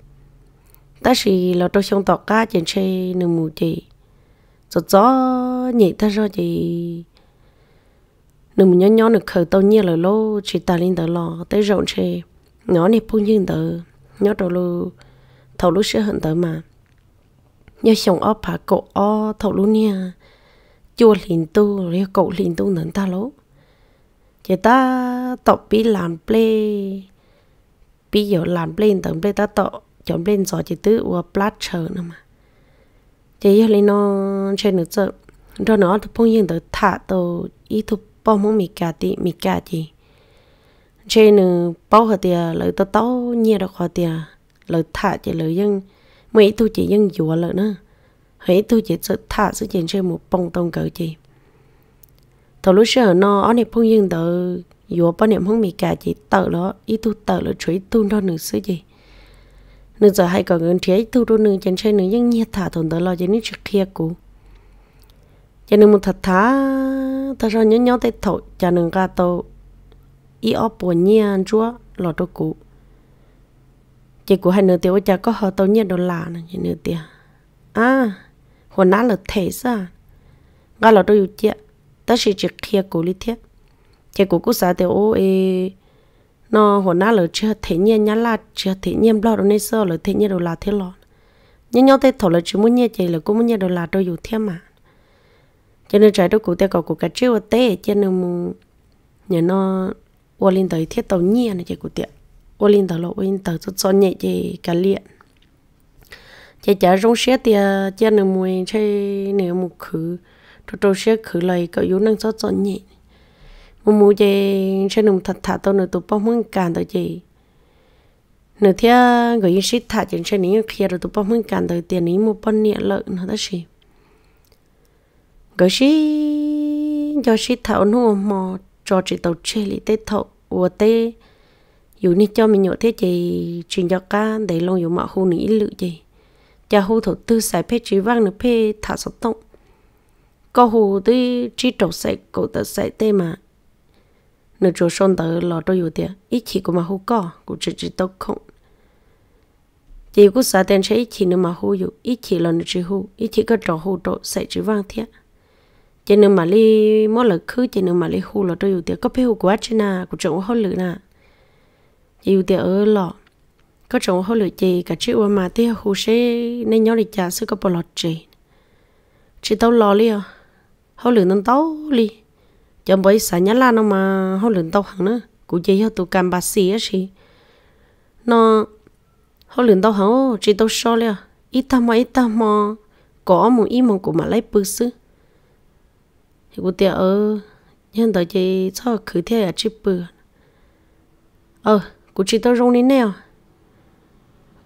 S1: ta chỉ là tôi xong tọt cá chỉ chơi nên mù chỉ rồi gió nhẹ ta rồi chỉ nên muốn nhỏ nhỏ nên khởi tao nhiên là lô chỉ ta lên tới lò tới rộng chơi nhỏ này phun như tờ nhỏ đầu lô thầu lúa sẽ hận tới mà nhớ chồng ở phải cổ ở thổ luôn nha chua liền tu rồi cổ liền tu nấn ta lỗ chỉ ta tập bi làm ple, bi giờ làm ple, tập ple ta tập chọn ple rồi chỉ tứ qua plaster nữa mà chỉ giờ lên nó chơi nữa chứ rồi nó thì phong yên tới thả tàu ý thuộc bao mông mì cà tí mì cà gì chơi nữa bao hạt tiền lợi tao tao nhiều đó khó tiền lợi thả chỉ lợi nhưng mấy tôi chỉ dân dùa lợn nữa hãy tôi chỉ sợ thả sự chuyện chơi một bông tông cỡ chị thầu lúc sợ nó ở này phong dân tự dùa bao niệm không bị cả chị tờ đó ý tôi tờ là chuối tôi đó nữa sự gì nữa giờ hay còn gần chế tôi đó nữa chuyện chơi nữa dân nhiệt thả thồn tờ lo cho nên trực kia cũ cho nên một thật thả, thật ra nhớ nhớ tới thổi cho nên ra tàu ý ở buồn nhiên chúa lo đâu cũ chị của hai nửa tiêu cha có họ tao nhiên đồ la nè chị nửa tiêu à hồn ná là thể sa ga là tôi đôi chị ta chỉ chỉ kia cố lý thiết chị của cô xã tiêu ô ê nó hồn ná là chưa thể nhiên nhá là chưa thể nhiên lo đâu nên sợ là thể nhiên đồ la thế lo nhưng nhau tay thổ là chưa muốn nhẹ chị là cũng muốn nhẹ đồ la tôi dù thiết mà cho nên trái đôi của tiêu có của cái cả chiêu tê cho nên nhà nó qua lên tới thiết tàu nhiên này chị của tiệm ô linh tàu lộ in tàu cho cho nhẹ chị cả liện chị chả rong xe thì chị nửa mùi chơi nửa mù khử cho trâu xe khử lại cậu yếu năng cho cho nhẹ mù mù chị chơi nửa thật thả tao nửa tụ bao mưng cản tao chị nửa thia người yên xít thả chị chơi nửa kia rồi tụ bao mưng cản tiền nửa một bao nhẹ lợn nó đó chị người xí do xít thảo nua mò cho chị tàu chơi lì tết thọ ủa tết dù ni cho mình nhộ thế chị chuyện cho cá để lâu dù mà hô ní lự gì, cha hô thổ tư xài phê trí vang nữa phê thả sốt tông có hô tư trí trầu xài cổ tờ xài tê mà nửa chỗ sơn tờ lò tôi dù tiệt ít chỉ của mà hô có của chỉ chỉ tông không chỉ có sa tiền chỉ ít chỉ nữa mà hô dù ít chỉ là nửa chỉ hô ít chỉ có trò hô trò xài trí vang thế, chỉ nữa mà li mỗi lần khứ chỉ nữa mà li hô là tôi dù tiệt có phê hô quá chứ na à, của chỗ hô lự na yêu tiệt ở lọ có chồng hoa lửa chì cả chị ua mà tiếc hồ sê nên nhớ để trả sự có bỏ lọ chì chị tao lọ li à hoa lửa nên tao li chồng bởi xả nhá lan nó mà hoa lửa tao hẳn nữa cụ chị họ tụ cầm bà xì á chị nó hoa lửa tao hẳn chị tao so li ít tao mà ít tao mà có một ít mà cụ mà lấy bự sư thì cụ tiệt ở nhưng tới chị cho khử thế là chị bự ờ cú chỉ tao rong nè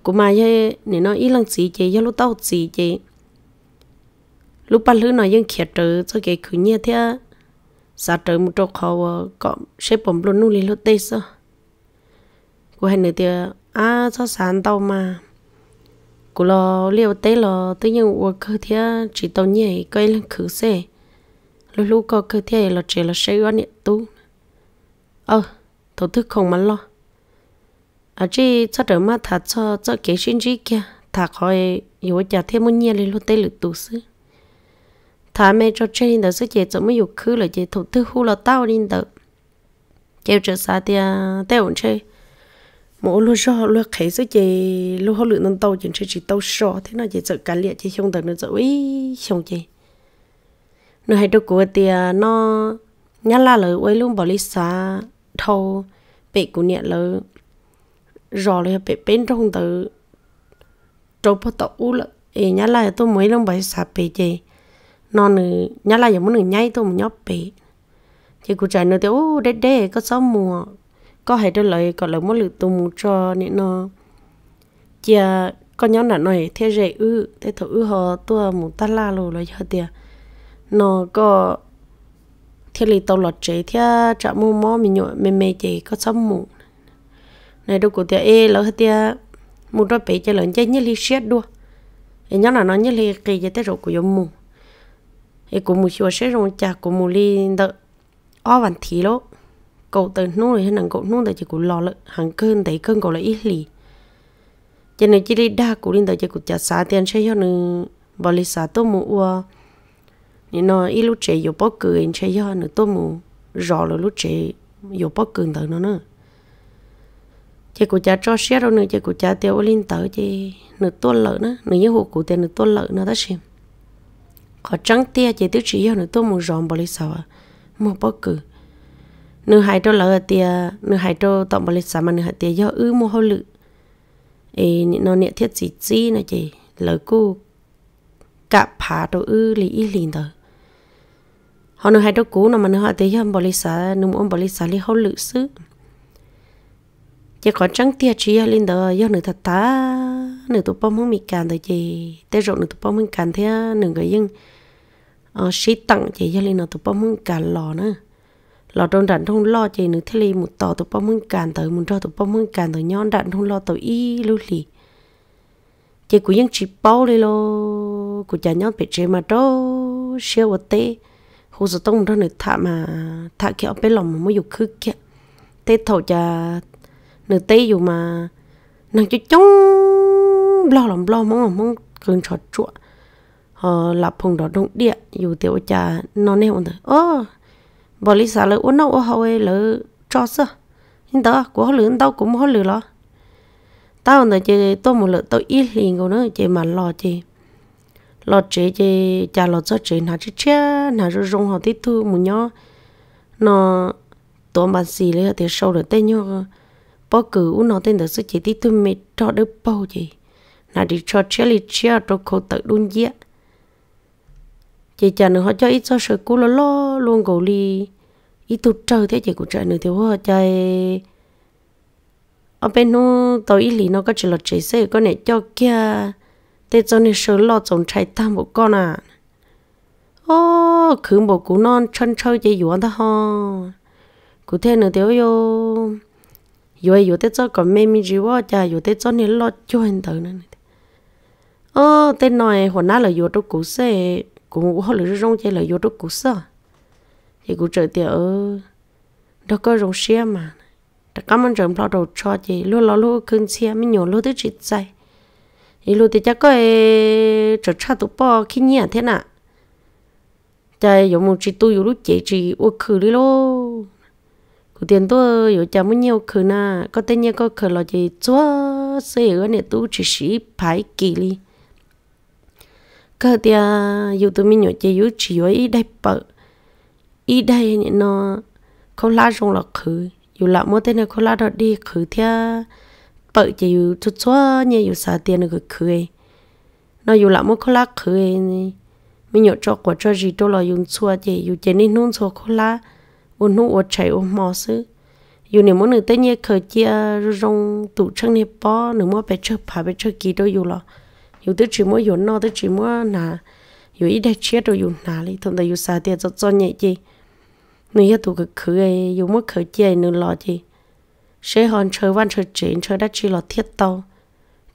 S1: cô mà ye nè nó ít lần gì chị ye lúc tao gì chị lúc ba lứa nó vẫn khía trừ cho cái khử nhẹ thế sa trừ một chỗ khó có xếp bấm luôn nu lên lúc tết sao cú hay nữa thì à cho sàn tao mà cô lo liệu tết lo tự nhiên uống cơ thế chỉ tao nhẹ cái lần khử xe lúc lúc có cơ thế là chỉ là xe ăn nhẹ tu ờ thổ thức không mà lo ở chỉ cho trở mà thà cho cho kế sinh chỉ kia thà khỏi yếu chả thêm một nhiên lên lúc tây lực tụ sư thà mẹ cho trên đó sức chế cho mới dục khứ là chế thủ tư hu là tao đi đó chế trở xa thì tây ổn chơi mỗi lúc cho lúc khấy sức chế lúc họ lượng nâng tàu chỉ chơi chỉ tàu sọ thế nào chế sợ cá liệt chế không được nữa rồi, không chế nó hay đâu của thì nó nhá là lời quay luôn bảo lý xa thâu bị của nhẹ lời rõ là bị bên trong từ trâu bắt tàu là ý nhá là tôi mới lông bảy sạp bể gì nó nữ nhá là giờ muốn nhay tôi một nhóc bể thì cụ trai nữa thì ô đế đế có sáu mùa có hệ đôi lời có lời muốn lựa tôi một cho nên nó giờ con nhóm là nói thế rể ư thế thổ ư họ tôi một ta la lù là giờ tiệt nó có thế lì tàu lọt chế thế chạm mua mò mình nhộn mềm mềm chế có sáu mùa này đâu của tia e lỡ hết tia một đôi bé cho lớn chết nhất li xét đua em nhớ là nó nhất li kỳ cho tới rồi của giống mù em của mù chùa xét rồi cha của mù li đợ o vằn thí lỗ cậu từ nu này hay nàng cậu nu tại chỉ của lò lợ hàng cơn tại cơn cậu là ít lì cho nên chỉ đi đa của linh tại chỉ của cha xá tiền sẽ cho nữ bỏ li xá tôi mù ua nên nó ít lúc trẻ yếu bó cười sẽ cho nữ tôi mù rõ là lúc trẻ yếu bao cười tới nó nữa chị của cha cho xe đâu nữa chị của cha tiêu lên tới chị nửa tuần lợi nữa nửa như hồ cụ tiền nửa tuần lợi nữa đó xem có trắng tia chị tiêu chỉ yêu nửa tuần một giòn bỏ lấy sợ một bao cử nửa hai đô lợn tia nửa hai đô tạm bỏ lấy sợ mà nửa hai tia do ư mua hôi lự ấy nó nhẹ thiết gì chi nè chị lợn cu cả phá đồ ư lì y lì tờ họ nửa hai đô cũ nó mà nửa hai tia do bỏ lấy sợ nửa muốn bỏ lấy sợ lấy hôi lự xứ chỉ có trắng tia chỉ lên đó giờ nữa thật ta nửa tụ bom không bị cản tới gì tê rộng nửa tụ bom không cản thế nửa cái nhưng ờ sĩ tặng chị do lên nửa tụ bom không cản lò nữa lò trong đạn không lo chị nửa thế liền một tò tụ bom không cản tới một trò tụ bom không cản tới nhon đạn không lo tới y lưu lì chị cũng ยัง chỉ bao lên lo của cha nhon bị chị mà đó siêu vật tê hồ sơ tông đó nửa thả mà thả kia ở bên lòng mà mới dục khứ kia tê thầu cha nửa tây dù mà nàng cho chống lo lòng lo mong mong cường trò chuột họ ờ, là phòng đó đông địa dù tiểu cha nó nè ổn thôi ơ bỏ lý xả lỡ ổn nó họ ấy lỡ cho sơ nhưng tớ của họ lỡ tao cũng họ lỡ lo tao ổn chơi chị tôi một lỡ tao ít liền của nó chơi mà lo chơi, lo chơi chơi cha lo cho chị nào chị chết nào rồi rong họ tiếp thu một nhó nó tổ mà xì lấy thì sâu được tên nhau bố cử u nó tên đó sự chỉ tí tôi mệt cho đứa bầu gì là đi cho chia lì chia rồi khổ tự đun dĩa chị chờ nữa họ cho ít cho sự cú lo lo luôn gầu li ít tụt trâu thế chị cũng chạy nữa thì họ chạy ở bên nó tàu ít lì nó có chỉ là chạy xe có này cho kia thế cho nên sự lo chồng chạy tam một con à ô khử một cú non chân trâu chị dọn ta ho cụ thế nữa thiếu ôi yo yo te cho còn mê mi gì quá cha yo te cho nên lo cho anh tự nữa ô tên nói hồi nãy là yo tôi cũ xe cũng họ lựa rong chơi là yo tôi cũ sợ thì cũng trở tiệt đó có rong xe mà ta cảm ơn trời đầu cho chị luôn luôn cưng xe mình nhổ luôn tới chị dạy thì luôn thì chắc có trở cha tụ po khi nhẹ thế nào trời giống một chị tôi lúc chị chị ô khử đi luôn cụ tiền tôi yếu chả muốn nhiều khứ na có tên nhiều có khứ là gì chúa sẽ ở nè tu chỉ sĩ phải kỳ li cơ tia yếu à, tôi mới nhỏ chơi, yếu chỉ yếu ít đây bợ ít đây nè nó không lá rong là khứ, yếu là mỗi tên này không lá đó đi khứ thia à, bợ chỉ yếu chút chúa nhẹ yếu xả tiền được khử nó yếu là mỗi không lá khử mình nhỏ cho quả cho gì tôi là dùng chúa chỉ yếu chơi nên nôn cho không lá ô nu ô chạy ô mò sư dù nếu muốn nửa tới nhé khởi chia rong tụ chân nè bó nếu muốn bé chơi phá bé chơi kỳ đôi dù lọ dù tới chỉ mua dù no tới chỉ mua nà dù ít đẹp chết rồi dù nà đi thằng ta dù xài tiền cho cho nhẹ chi nếu hết tụ cực khử ấy dù mua khởi chia nửa lọ chi sẽ hòn chơi văn chơi chuyện chơi đã chỉ lọ thiết tàu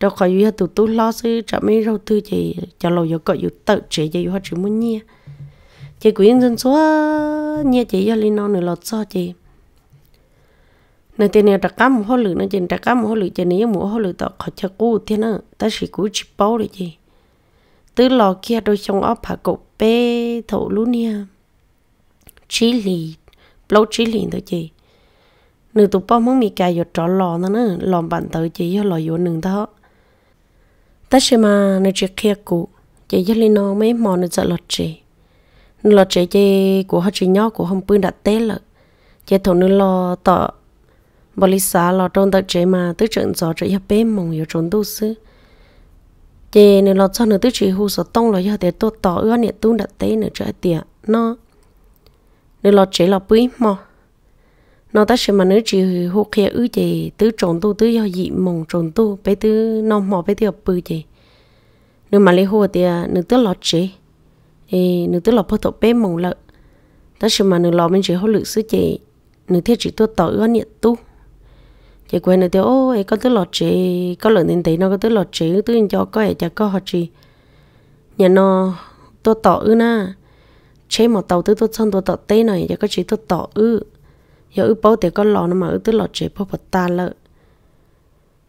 S1: đâu khỏi dù hết tụ tú lo sư chả mấy rau tư chỉ cho lâu dù gọi dù tự chế cho dù hết chỉ muốn nhia chị quyến dân số nhẹ chị cho linh non nửa lọt cho chị nơi tiền này đặt cá một hố lử nó chỉ đặt cá một hố lử chỉ nếu một hố lử tao khó cho cú thế nữa ta chỉ cú chỉ bao đấy chị từ lò kia đôi trong ấp hạ cục bê thổ luôn nha chỉ lì lâu chỉ lì thôi chị nửa tụ bao muốn mì cài vô trọ lò nó nữa lòm bạn tới chị cho lò vô nương đó ta sẽ mà nơi chỉ kia cũ, chị cho linh non mấy món nó sợ lọt chị lo chế chế của họ chỉ nhỏ của hông bươn đã tê lợ chế thổ nữ lo tọ bà lý xã lo trôn tật chế mà tứ trận gió chế hiệp bế mong yếu trốn tu sư chế nữ lo cho nữ tứ chỉ hù sổ tông lo yếu tế tốt tọ ưa nịa tu đã tê nữ chế tịa nó nữ lo chế lo bưới mò nó ta sẽ mà nữ chỉ hù kia ư chế tứ trốn tu tứ do dị mong trốn tu bế tứ nó mò bế tứ hợp bư chế nữ mà lý hù tịa nữ tứ lo chế ê nữ tức là phơi thổ bé mỏng lợ ta sự mà nữ lò bên chị hỗ lực sứ chị nữ thiết chị tôi tội ở nhiệt tu chị quên nữ tiêu ô ấy có tức là chị có lợi tiền tỷ nó có tức là chị tôi cho có ấy cho có họ chị nhà nó tôi tội ư na chế một tàu tới tôi xong tôi tội tê này cho có chị tôi tội ư giờ ư bao tiền có lò nó mà ư tức là chị phơi phật ta lợ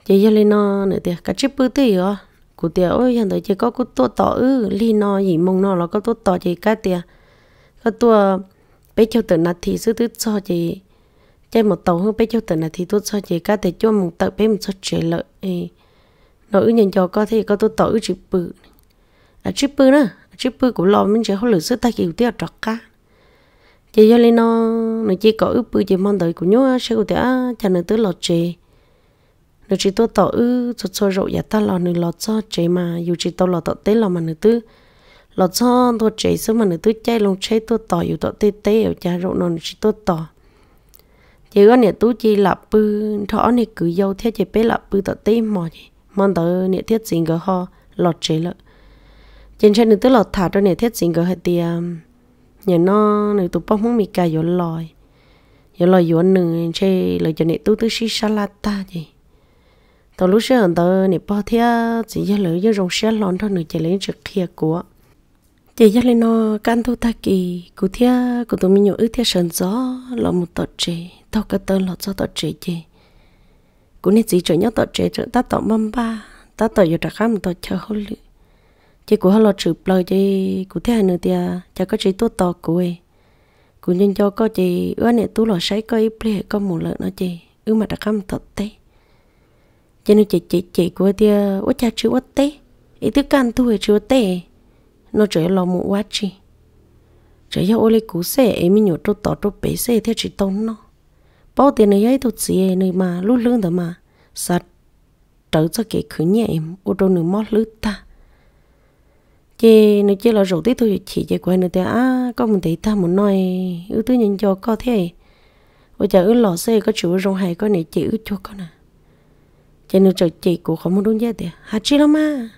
S1: chị giờ lên nó nữa tiền cả chiếc bự tê rồi cụ tiệt ôi hiện tại chỉ có cụ tua tỏ ư li no gì mong no, là có tua tỏ chỉ cái tiệt có tua bé châu tử nát thì sư thứ cho chỉ chơi một tàu hơn bé châu tử nát thì tôi cho chỉ cái tiệt cho một tàu bé một số trẻ lợi nó ư nhận cho có thể có tua tỏ ư chỉ bự à chỉ bự nữa chỉ bự của lo mình chỉ không lựa sư ta kiểu tiệt trọt cá chỉ do li no, nó chỉ có ư bự chỉ mong đợi của nhớ sẽ cụ tiệt à, cho nên tới lọt trẻ nếu chỉ tôi tỏ ư cho cho rậu giả ta lò nữ lò cho chế mà dù chỉ tôi lò tỏ tế lò mà nữ tư lò cho tôi chế số mà nữ tư chạy lòng chế tôi tỏ dù tỏ tế tế ở cha rậu nó chỉ tôi tỏ chỉ có nè tú chỉ là bư thọ nè cứ dâu theo chế bé là bư tỏ tế mò gì mong tớ nè thiết gì gỡ ho lọt chế lợ trên trên nữ tư lọt thả cho nè thiết gì gỡ hay tia à, nhà nó nữ tụ bóc muốn mì cà dỗ lòi dỗ lòi dỗ nữ chế lời cho nè tú tư xí ta gì tao lúc xưa tao nè bao theo chỉ giờ lỡ giờ rong xe lon thôi nữa chỉ lấy trực kia của chỉ giờ lên nó căn thu ta kỳ cụ thế cụ tụi mình nhổ ước thế sơn gió là một tọt trẻ tao cả tên là cho tọt trẻ chị cụ nên chỉ cho nhau tọt trẻ cho ta tọt mâm ba ta tọt giờ đặt khám tọt chờ hôn lự chỉ cụ họ lo chụp lời chỉ cụ hai nữa tia chả có chỉ tốt tọt cụ ấy cụ nhân cho có chị ước này tú lò sấy có ít ple có mù lợn nó chị ước mà đặt khám tọt tây cho nên chị chị chị của tia ủa cha chữ ủa tê ý thứ can thu chữ tê nó trở lo mụ quá chi trở ra ô lê cú xe ấy mới nhổ trâu tỏ trâu bể xe theo chị tông nó bao tiền này ấy tôi chỉ này mà lúc lương đó mà sạch trở cho kẻ khứ nhẹ em ô tô nửa mót lướt ta chị nó chỉ là rủ tí thôi chị chị quay nữa thì à có mình thấy ta muốn nói ưu tư nhìn cho có thế ôi chả ưu lò xe có chủ rong hay có này chị ưu cho con à cho nên trời chị cũng không muốn đúng giá thì hà chi lắm mà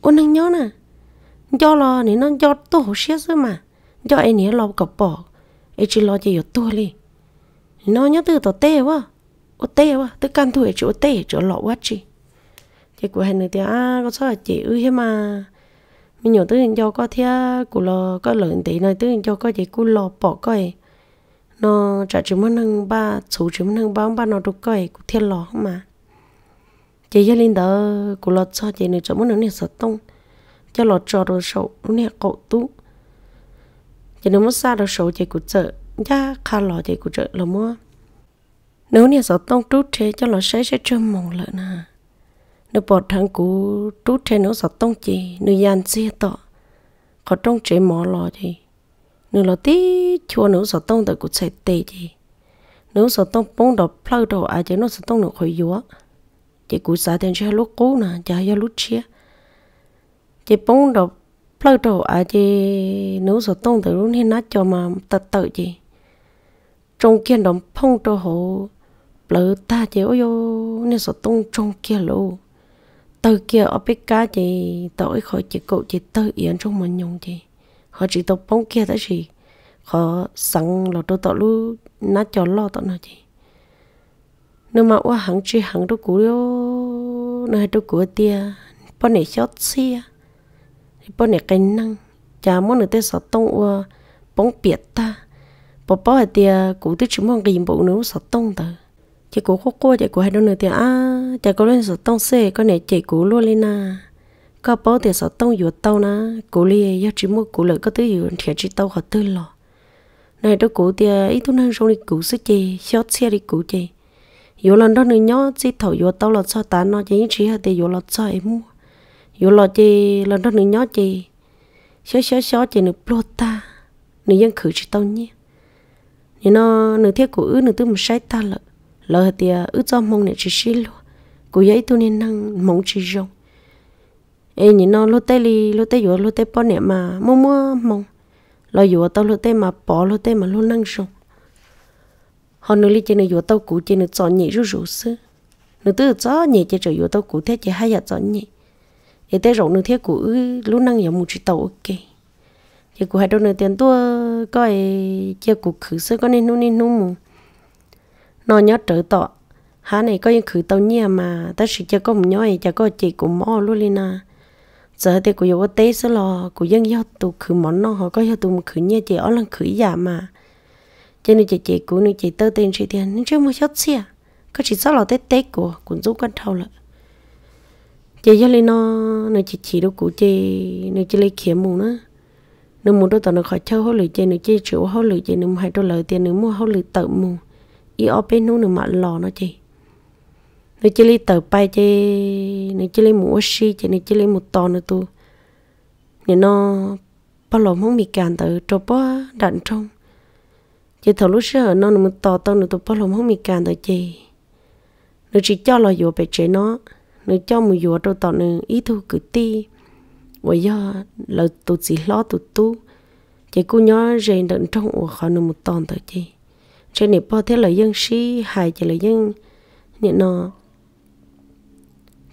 S1: ôn năng nhớ nè cho lo nên nó cho tôi hồ xíu xứ mà cho em nhớ lo cọp bỏ em chỉ lo chỉ yếu tôi đi nó nhớ từ tao tê quá ô tê quá tôi can thủ chỗ tê chỗ lọ quá chị chị của hai người thì à có sao chị ư ừ, thế mà mình nhớ tới cho có thia của lo có lợn tí này tới cho có chị của lo bỏ coi nó trả chúng nó nâng ba số chúng nó nâng ba ba nó được coi của thiên lọ mà chị gia linh đó cô lọt cho chị nữa cho muốn nữa nè sợ tông cho lọt cho đồ sầu nó nè cậu tú chị nó muốn xa đồ sầu chị cũng sợ giá khá lo chị cũng sợ là mua nếu nè sợ tông trút thế cho lo sẽ sẽ trơm mỏng lợn à nếu bỏ thằng cũ trút thế nếu sợ tông chị nếu gian xe tọ có trong chế mỏ lo chị nếu lo tí chua nếu sợ tông thì cũng sẽ tệ chị nếu sợ tông bông đỏ plau đồ ai à, chứ nó sợ tông nó khỏi yếu chỉ cú sa tên chơi lúc cũ nè chơi giờ lúc chia chị bông đồ plơ đồ à chị nếu sợ tông thì luôn nên nát cho mà tật tự chị trong kia đồng phong đồ hồ plơ ta chị ôi yo nên số tông trong kia lô từ kia ở bên cá chỉ tội khỏi chị cậu chị tự yên trong mình nhung chị, họ chỉ tộc bông kia đó gì họ sẵn là tôi tao lu nát cho lo tao nói chị nếu mà qua hàng chi hàng đâu cũ đó nơi đâu cũ tia bọn này chót xia bọn này cái năng cha muốn người ta sợ tông qua bóng biệt ta bỏ bỏ tia cũ tới chúng mong cái bộ nữa sợ tông ta chị cũ khóc qua chỉ cũ hai đôi người tia à chỉ có lên sợ tông xe con này chị cũ luôn lên à có bỏ tia sợ tông vừa tao na cũ li do chỉ muốn cũ lợi có tới vừa thiệt chỉ tao họ tư lo, này đâu cũ tia ít tu năng xong đi cũ sức chê chót xe đi cũ chê yếu lần đó nữa nhớ chỉ thầu yếu tao là cho ta nó chỉ chỉ hay thì yếu là sao em mua yếu là chỉ lần đó nữa nhớ chỉ xóa xóa xóa chỉ nửa plot ta nửa dân khử chỉ tao nhé nên nó nửa thiết của ứ nửa tư một sai ta lợ lợ thì ứ cho mong này chỉ xí luôn của giấy tôi nên năng mong chỉ rong ê nhìn nó lô tay li lô tay yếu lô tay bỏ nè mà mua mua mong lo yếu tao lô tay mà bỏ lô tay mà luôn năng rong họ nói li trên này vừa tàu cũ trên này chọn nhị rú rú sư nữa từ chọn nhị trên trời vừa tàu cũ thế chỉ hai giờ chọn nhị để tới rộng nữa thế cũ lúc năng giờ một chỉ tàu ok thì cũ hai đôi nữa tiền tua coi chơi cũ khử sư có nên nu nên nu mù nó nhớ trở tọ há này có những khử tàu nhẹ mà ta sự chơi có một nhói chơi có chỉ cũng mò luôn lên à giờ thì của yêu tế sẽ lo của dân giao tụ khử món nó họ có yêu tụ một khử nhẹ chơi ở lần khử giả mà cho nên chị chị cũng nên chị tơ tiền chị tiền nên chưa mua chốt xe có chỉ sót lò tết tết của cũng giúp quan thâu lại. chị cho lên nó nên chị chỉ đâu cụ chị nên chị lấy kiếm mù nữa nên muốn đâu tao nó khỏi chơi hốt lười chị nên chị chịu hốt lười chị nó hai đôi lời tiền nên mua hốt lười tự mù y ở bên nó nên mặn lò nó chị nên chỉ lấy tờ bay chị nên chỉ lấy mũ xi chị nên chỉ lấy một to nữa tu nên nó bao lâu không bị cản tới chỗ bao đạn trong giờ thầu lúc xưa nó nó to to nó tụi bao lòng không bị cản tới chị nó chỉ cho lo vừa bị chế nó nó cho một vừa đâu tao nó ý thu cử ti vậy do là tụi chỉ lo tụi tu chị cô nhớ rèn đợn trong ổ khó nó một toàn tới chị trên này bao thế là dân sĩ hài chị là dân nhận nó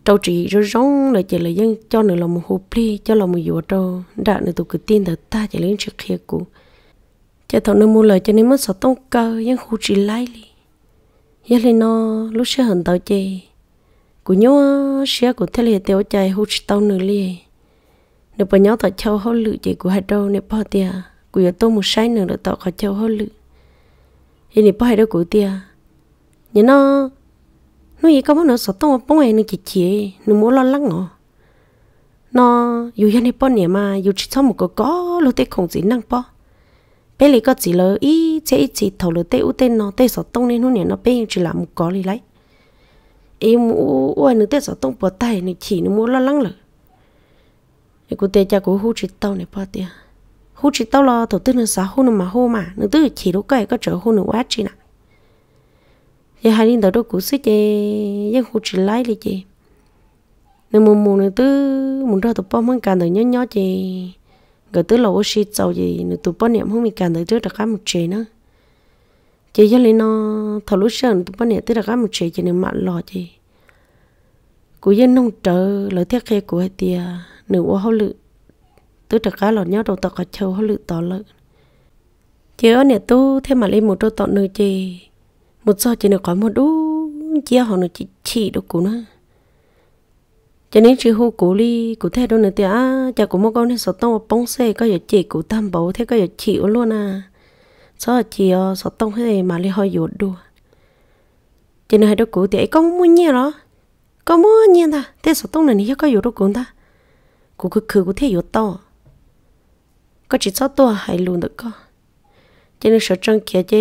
S1: trâu chỉ rồi rong là chị là dân cho nữa là một hộp ly cho là một vừa trâu đã nữa tụi cử tin thật ta chị lấy chuyện kia của cho thằng nó mua lời cho nên mất sợ tông cơ những khu chỉ lấy đi, giờ lên nó lúc sẽ hận tao chê của nhớ xe của thế liệt tiêu chạy hút chỉ tàu nửa li nếu bà nhớ tao châu hốt lự chỉ của hai đâu nếu bỏ tia của giờ tôi một sai nữa được tàu khỏi châu hốt lự thì nếu bỏ hai đâu của tia nhớ nó nó gì có muốn nó sợ tông bông này nó chỉ chỉ nó muốn lo lắng ngỏ nó dù như này bỏ nè mà dù chỉ sau một cái có lúc tết không gì năng bỏ bé lấy có chỉ lỡ ý chế ý chỉ thầu lỡ tê u tê nó tê sọ tông nên hôm nay nó bé chỉ làm có lý lấy ý mũ uai nữa tê sọ tông bỏ tay nữa chỉ nữa muốn lo lắng lỡ cái cô tê cha cô hú chỉ tao này bỏ tiền hú chỉ tao lo thầu tư nó xóa hú nó mà hú mà nữa tư chỉ đâu cái có trở hú nó quá chỉ nè giờ hai đứa đó cũng sẽ chơi giờ hú chỉ lấy đi chị nên mù mù nữa tư muốn ra tụi bao măng cà nữa nhớ nhớ chị cứ tức là ô xí cháu gì nữa tụi bọn niệm không bị cản tới trước đặc cá một chế nữa chế cho nên nó thầu lúa sớm tụi bọn niệm tới đặc cá một chế cho nên mặn lò chế của dân nông trở lỡ thiết kế của hai tia nửa ô hậu lự tới đặc cá lò nhau đầu tọt cả châu hậu lự tọt lợn chế ở nhà tu thêm mà lên một đôi tọt nửa chế một giờ chỉ được có một đú chia họ nó chỉ chỉ được cú nữa cho nên chị hô cố đi cố thế đâu nữa thì tiếc à, cha cố mua con thì sọt tông bông xe có giờ chị cố tam bầu thế có giờ chịu luôn à số chị sọt ờ, tông thế mà đi hơi dột đùa cho nên hai đứa cố tiếc có muốn nhẹ đó có muốn nhẹ ta thế sọt tông này thì có dột đâu cũng ta cố cứ cứ cố thế dột to có chỉ sọt tông hay luôn được có cho nên sợ trăng kia chứ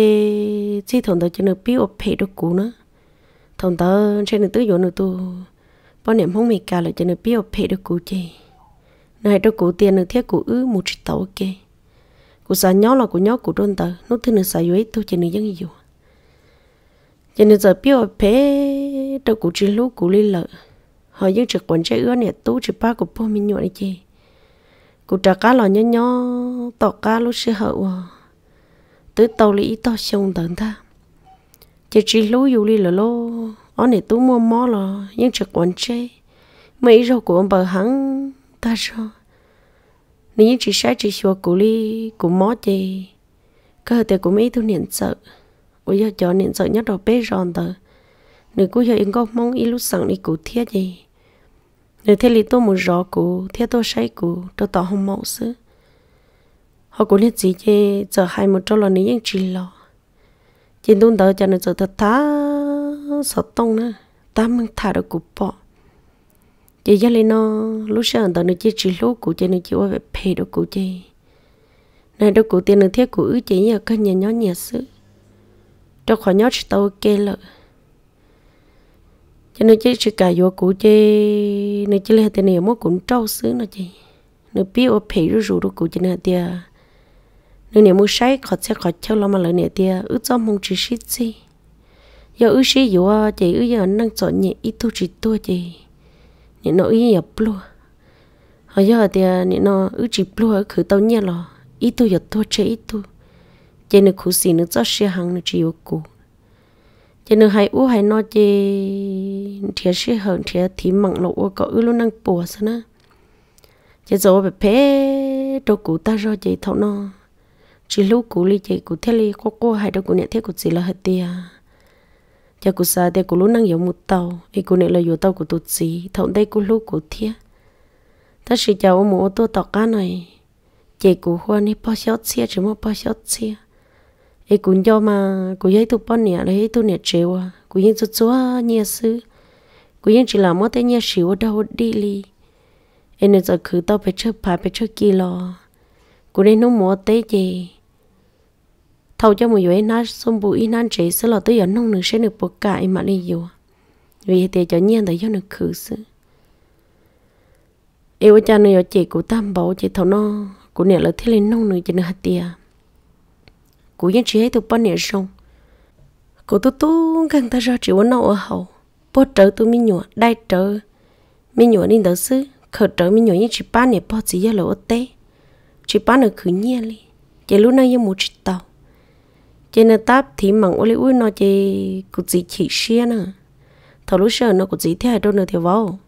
S1: chỉ thường đó cho nên biết ở phía đứa cố nữa thằng đó trên này tới dột nữa tôi bọn niệm không mì cả là cho nó biết phê được cụ chê này đâu cụ tiền được thiết cụ ư một triệu tàu ok cụ xả nhỏ là cụ nhỏ cụ đơn tờ nút thứ nữa xả dưới tôi cho nữa dân dù cho nên giờ biết phê đâu cụ chỉ lúc cụ lên lợ họ dân trực quần chơi ưa này tú chỉ ba cụ bom mình nhọn này chê cụ trả cá là nhỏ nhỏ tỏ cá lúc xưa hậu à tới tàu lý to sông tận ta chỉ chỉ lú dù lên lợ lô ở này tú mua mò lo nhưng chợt quấn chê mấy rồi của ông bà hắn ta cho nếu chỉ sai chỉ xua cụ ly cụ mó chê cơ thể của mấy tôi niệm sợ bây giờ cho niệm sợ nhất đồ bê ròn tờ nếu cứ giờ yên có mong ý lúc sẵn đi cụ thiết gì nếu thế thì tôi muốn rõ cụ thiết tôi sai cụ tôi tỏ không mẫu xứ họ cũng niệm gì chê giờ hai một trâu là nếu yên chỉ lo chỉ tôi tờ cho nên giờ thật thà sợ tông na ta mang thả được cụ bỏ chị gia lên nó lúc sáng tao nói chỉ chỉ lúc cụ chơi nó chỉ qua về phê được cụ chơi này đâu cụ tiền được thiết cụ ứ chế nhà cân nhà nhỏ nhà sự cho khỏi nhót tao kê lợ cho nên chỉ chỉ cài vô cụ chế nên chỉ là tiền này mỗi cũng trâu xứ nó chị nên biết ở phê rồi rủ đồ cụ chế này tiền nên nếu muốn say khỏi xe khỏi chơi lo mà lỡ nè tiền ứ cho mong chỉ xít xí giờ ư sĩ dù à, chị ư giờ năng chọn nhẹ ít thu chị tua chị nhẹ nó ý giờ plu hồi giờ thì à, nhẹ nó ư chị plu ở khử tao nhẹ lò ít thu giờ tua chế ít thu chị nó khử xì nó cho xe hàng nó chỉ yêu cụ chị nó hay u hay nó chị thiệt xe hàng thiệt thì mặn lộ có ư luôn năng bùa sao nữa chị dỗ về phe đâu cụ ta rồi chị thấu nó chị lúc cụ ly chị cụ thế ly có cô hay đâu cụ nhẹ thế cụ chỉ là hết tiền giờ cô sa thì cô lúc năng yếu một tàu thì cô này là yếu tàu của tôi gì thằng đây cô lúc của thia ta chỉ cháu một ô tô tàu cá này chị cô hoa này bao nhiêu xe chỉ một bao nhiêu xe thì cũng cho mà cô giấy tụ bao nhiêu đấy tụ nhiêu triệu à cô yên chút chút à, nhiều sư cô yên chỉ làm một cái nhiều xíu đâu đi li em nên giờ cứ tao phải chơi phải phải chơi kỳ lo cô nên nó mua tê gì thầu cho mùi vậy nó xung bù in ăn chế sẽ là tới giờ nông nửa sẽ được bột cả mà đi dù vì thì cho nhiên tới giờ được khử sự yêu cha nữa chị của tam bảo chị thầu nó của nè là thế lên nông nửa chị nửa hạt tia của nhân chị ấy tụ bao nè xong của tôi tu gần ta ra chị muốn nấu ở hậu bố trở tôi mi nhụa đai trở mi nhụa nên đỡ xứ khởi trở mi nhụa như chị ba nè bao chị giờ lỗ tê chị ba nửa khử nhiên đi chị lúc nay như một chỉ tàu cho nên táp thì mỏng ôi ui nó chỉ cụt chỉ chỉ xia nè thầu lúc sợ nó cụt chỉ theo hay đâu nữa thì vào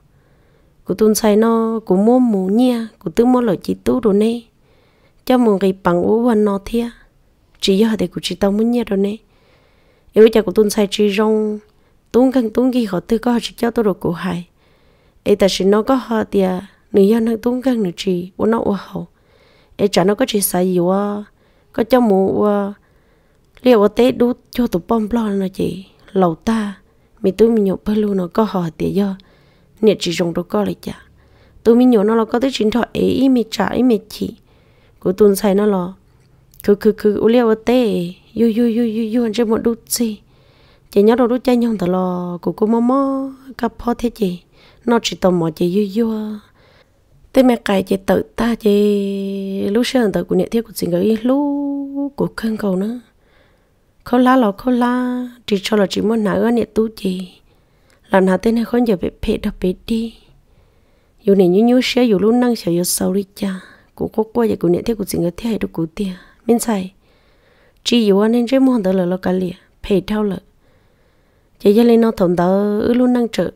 S1: cú tuân say nó cú mua mù nha cú tư mua lời chỉ tu đồ nè cho mù cái bằng u hoàn nó thia chỉ giờ thì cú chỉ tao muốn nha đồ nè em bây giờ cú tuân say chỉ rong tuân căng tuân ghi họ tư có họ chỉ cho tôi đồ cụ hài ấy ta chỉ nó có họ tia à, nữ do nó tuân căng nữ chỉ u nó u hậu ấy chả nó có chỉ sai gì quá có cho mù u à, liệu ở té đút cho tụ bom lo nó chị lầu ta mình tôi mình nhộn bơ lu nó có hò tiền do nè chỉ dùng đồ co lại chả tôi mình nhộn nó là có tới chính thọ ấy mình trả ấy mình chị của tuần sai nó là cứ cứ cứ u liệu ở té yu yu yu yu yu anh một đút gì chị nhớ đồ đút chay nhon thật lo của cô mò mò cặp po thế chị nó chỉ tò mò chị yu yu thế mẹ cài chị tự ta chị lúc xưa anh tự của nhẹ thiết của chị người lúc của khăn cầu nữa khó la lo khó la chỉ cho là chỉ muốn nở ở nhiệt tu gì làm nào tên này không giờ bị phê đập bị đi dù này như nhớ xe dù luôn năng sợ dù sau đi cha cụ có qua giờ cụ niệm thế cụ chỉ người thế hay được cụ tia minh sai chỉ dù anh nên chơi muốn hàng tờ là lo cái lìa phê theo lợ chỉ gia lên nó thầm tờ luôn năng trợ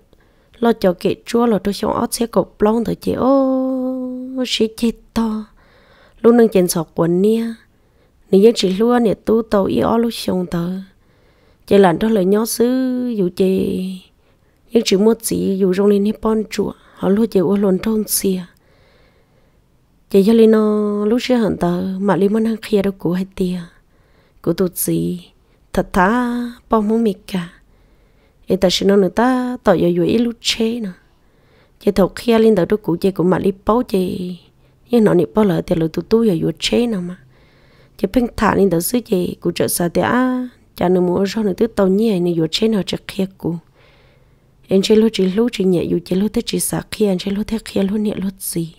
S1: lo cho kệ chúa là tôi xong ót xe cột lon tờ chị ô xe chết to luôn năng chèn sọt quần nia nên dân chỉ luôn nè tu tàu y ó lúc xong tờ chỉ là đó là nhớ xứ dù chỉ nhưng chỉ muốn chỉ dù trong lên hết bon chùa họ luôn chỉ ô luôn thôn xìa chỉ cho lên nó lúc xưa hẳn tờ mà lên muốn ăn kia đâu của hai tia của tụt gì thật thà bao muốn mệt cả em ta xin nói nữa ta tỏ giờ dù ít lúc chế nữa chỉ thầu kia lên tờ đâu của chỉ của mà lên bao chỉ nhưng nó nị bao lỡ thì lỡ tụt tu giờ dù chế nào mà chỉ bên thả nên đó giữ gì cụ trợ sa thế à cha nó mua rau nó tết tàu nhẹ nó vừa trên nó chặt khía cụ anh chơi lúa chỉ lúa chỉ nhẹ dù chơi lúa thế chỉ sa khía anh chơi lúa thế khía lúa nhẹ lúa gì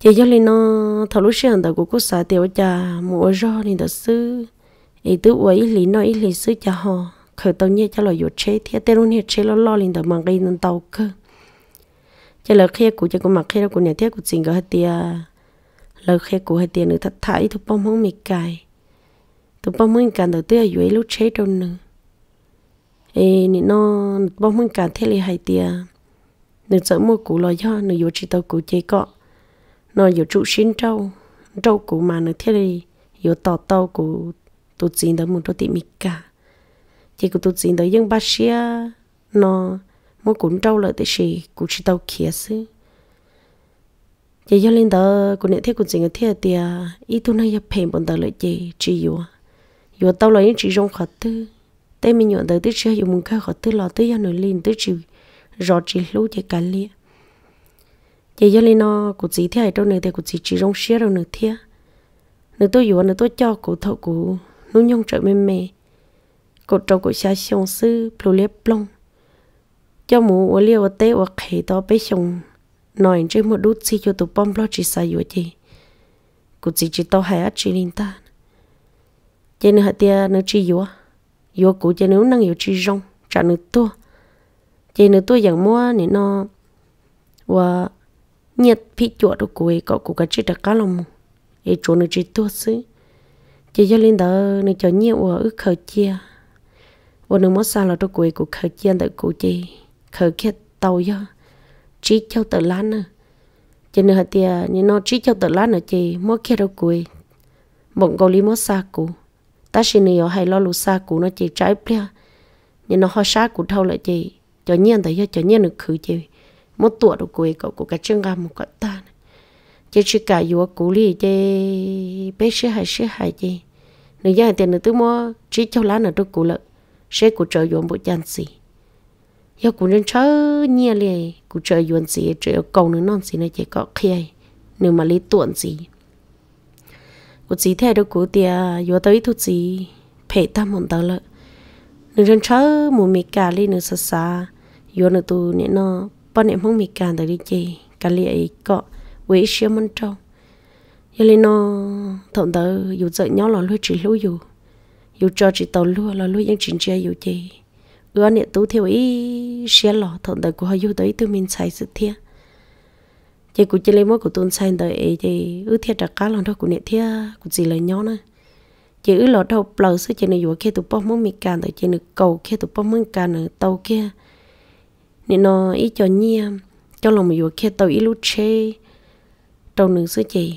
S1: chỉ cho lên nó thầu lúa xem đó cụ cụ sa thế cha mua rau nên đó giữ ý tứ ấy lý nó ý lý giữ cha họ khởi tàu nhẹ cho là vừa chế thế tết luôn nhẹ chơi lo lo lên đó mang gây nên tàu cơ chơi là khía cụ chơi có mặc khía cụ nhẹ thế cụ chính cái hết tiệt lâu khe cụ hai tiền nữa thật thải tụi mong mì cài tụi bông mong cài đầu tư ở dưới lúc chế đâu nữa ê nị nó bông mong cài thế li hai tiền nữa sợ mua cụ lo do nữa dù chỉ tàu cụ chế cọ nó dù trụ xin trâu trâu cụ mà nữa thế li tàu tàu cụ tụt xin đó một đôi tị mì cả chỉ cụ tụt xin đó nhưng ba xia nó mua cũng trâu lợi tới gì cụ chỉ tàu kia xí giờ do linh tờ cũng nhận thấy của chính ở thiết thì ít tu này phải bọn tờ lại chị chị yo yo tao lại chỉ rong khó tư tay mình nhận tờ tư chưa yo muốn khai khát tư lo tư giờ nổi linh tư chịu rõ chị lú chị cả lia giờ do linh nó của chị thiết ở đâu này thì của chị chị rong xía đâu nữa thiết nữa tôi yo nữa tôi cho cụ thọ cụ nó nhông trợ mềm mềm cột trâu của xa xong sư plu lép plong cho mù ở liều ở tê ở khỉ to bế xong nói trên một đút xì cho tụ bom lo chỉ sai vô chị cụ chỉ chỉ tao hay chỉ linh ta chị nữa tia nữa chỉ vô vô cụ chị nữa năng yêu chỉ rong trả nữa tua chị nữa tua dạng mua nên nó và nhiệt phi chuột đồ cụ ấy cậu cụ cái chỉ đặc cá lòng ấy chỗ nữa chỉ tua xứ chị cho linh đó nữa cho nhiều và ước khởi chia và nữa mất xa là đồ cụ ấy cụ khởi chia tại cụ chị khởi kết tàu ya trí châu tờ lan nữa cho nên hạt tiề nhưng nó trí châu tờ lan nữa chị mua kia đâu cùi bọn gò lý mua xa cũ ta xin nhiều hay lo lù xa cũ nó chị trái plea, nhưng nó hoa xa cũ thâu lại chị cho nhiên tại do cho nhiên được khử chị một tuổi đâu cùi cậu của cái chân gà một cái ta chị chỉ cả yếu cũ lì chị bé xí hay xí hay chị nếu giờ tiền nữa tôi mua trí châu lá nữa đâu cũ lợ sẽ của trời dụng bộ chân xì yêu cũng nên chớ nhia liền cũng chơi yuan gì chơi cầu nữa non gì này chỉ có kia nếu mà lấy tuần gì cũng chỉ thế đâu cũng tia yuan tới thu gì phải ta một tới lợ nếu nên chớ mua mì cà lên nữa xa xa yuan nữa tu nè nó bọn em không mì cà tới đi chơi cà liền ấy có với xem món trâu yêu lên nó thằng tớ yêu dậy nhau là lui chỉ lui dù yêu cho chỉ tàu lui là lui những chuyện chơi yêu chơi lo niệm tu theo ý xe lò thuận đời của họ yêu tới từ mình xài sự thiệt chị cũng chỉ lấy mối của tuần xài đời ấy chị ư thiệt đặc cá lòng thôi của niệm thiệt của gì lời nhỏ nữa chị ư lọ đâu bờ sự chị này vừa kia tụi bao mông mình càn tới chị này cầu kia tụi bao mông càn ở tàu kia nè nó ý cho nhia cho lòng mình vừa kia tàu ý lúc chê trâu nữ sự chị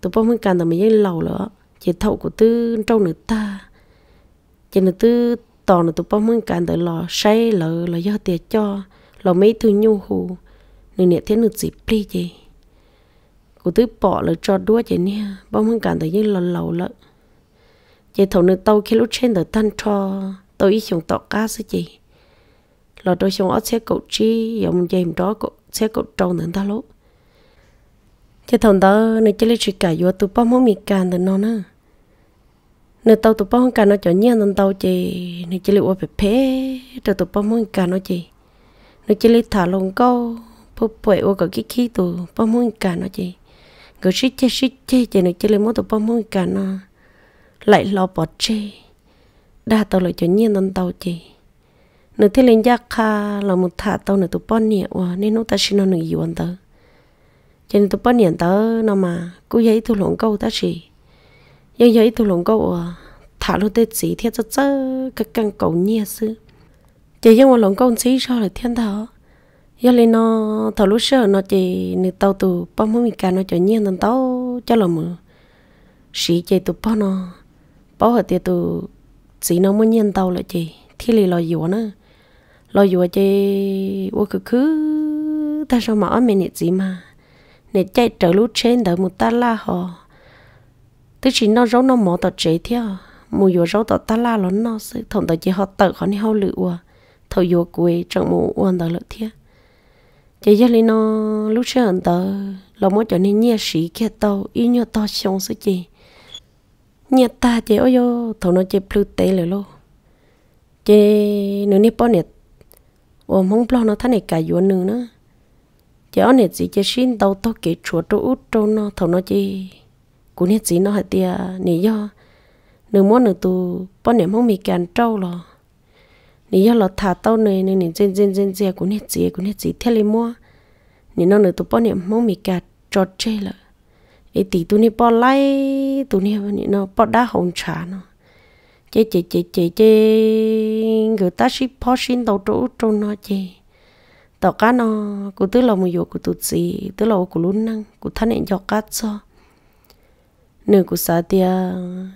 S1: tụi bao mông càn tới mình lầu nữa, chị thậu của tư trâu nữ ta chị nữ tư tỏ nó tụi bông mừng cản tới lò say lò lò do tiền cho lò mấy thứ nhu hù nửa nè thế nửa gì pli gì cô thứ bỏ lò cho đua chị nha, bông mừng cản tới như lò lầu lợ chị thầu nửa tàu khi lúc trên tới tan cho tôi ý chồng tọt cá sư chị lò đôi chồng ót xe cậu chi dòng dèm đó cậu xe cậu trâu nữa ta lỗ chị thầu đó nửa chơi lấy chuyện cả vô tụi bông mừng cả tới nó nữa nếu tàu tụi bông cả nó cho nhiên nên tàu chị nếu chỉ liệu phải phê cho tụi bông cả nó chị nếu chỉ liệu thả lồng câu phụ bội ô cả cái khí tụ bông cả nó chị người xích chê xích chê chỉ nếu chỉ liệu mỗi tụi bông cả nó lại lo bỏ chê đa tàu lại cho nhiên nên tàu chị nếu thế lên giác kha là một thả tàu nếu tụi bông nhẹ quá nên nó ta xin nó nửa gì quan tớ cho nên tụi bông nhẹ tớ nó mà cứ giấy tụi lồng câu ta chỉ giờ giờ ít thu lồng câu à thả luôn tết gì thiên cho chất cái căn cầu nhia sư chỉ giờ mà lồng câu chỉ sao là thiên thảo giờ lên nó thảo lúc sợ nó chỉ nửa tàu tù bao mươi cả nó cho nhiên tần tàu cho là mờ sĩ chỉ tụ bao nó bao hết tiệt tụ sĩ nó mới nhiên tàu lại chỉ thì lì lo dùa nữa lo dùa chỉ ô cứ cứ ta sao mà ở mình gì mà để chạy trở lúc trên đợi một ta la họ tức chỉ nó rấu nó mỏ tờ chế theo à? mù yo rấu tờ ta la lón nó sự thằng tờ chỉ họ tờ họ ni hao lự thầu yo quê chẳng mù uan tờ lự theo chỉ giờ li nó lúc xưa anh tờ lo mỗi chỗ nên nhia sĩ kia tàu y nhia to xong sự gì nhia ta chỉ ôi yo thầu nó chỉ plu tê lử lô chỉ nửa nếp bao nhiệt ủa mong bao nó thay này cả yo nửa nữa chỉ ở nhiệt gì chỉ xin tàu to kỹ chuột trâu út trâu nó thầu nó chỉ cú nét chỉ nó hạt tia nỉ do nửa món nửa tu bọn niệm không bị kẹn trâu lo, nỉ do lò thả tao này nên nỉ trên trên trên trên cú nét chỉ, cú nét chỉ theo lên mua nỉ nó nửa tu bọn niệm không bị kẹt trót chê lợ ấy tí tu nỉ bọn lại, tu nỉ nỉ nó bọn đá hồng trà nó chê chê chê chê, chế người ta ship xin tàu chỗ trôn nó chê, tàu cá nó cú tư là một vụ cú tụt gì tư là cụ lún năng cú thân hẹn cho cá cho nửa của xã tia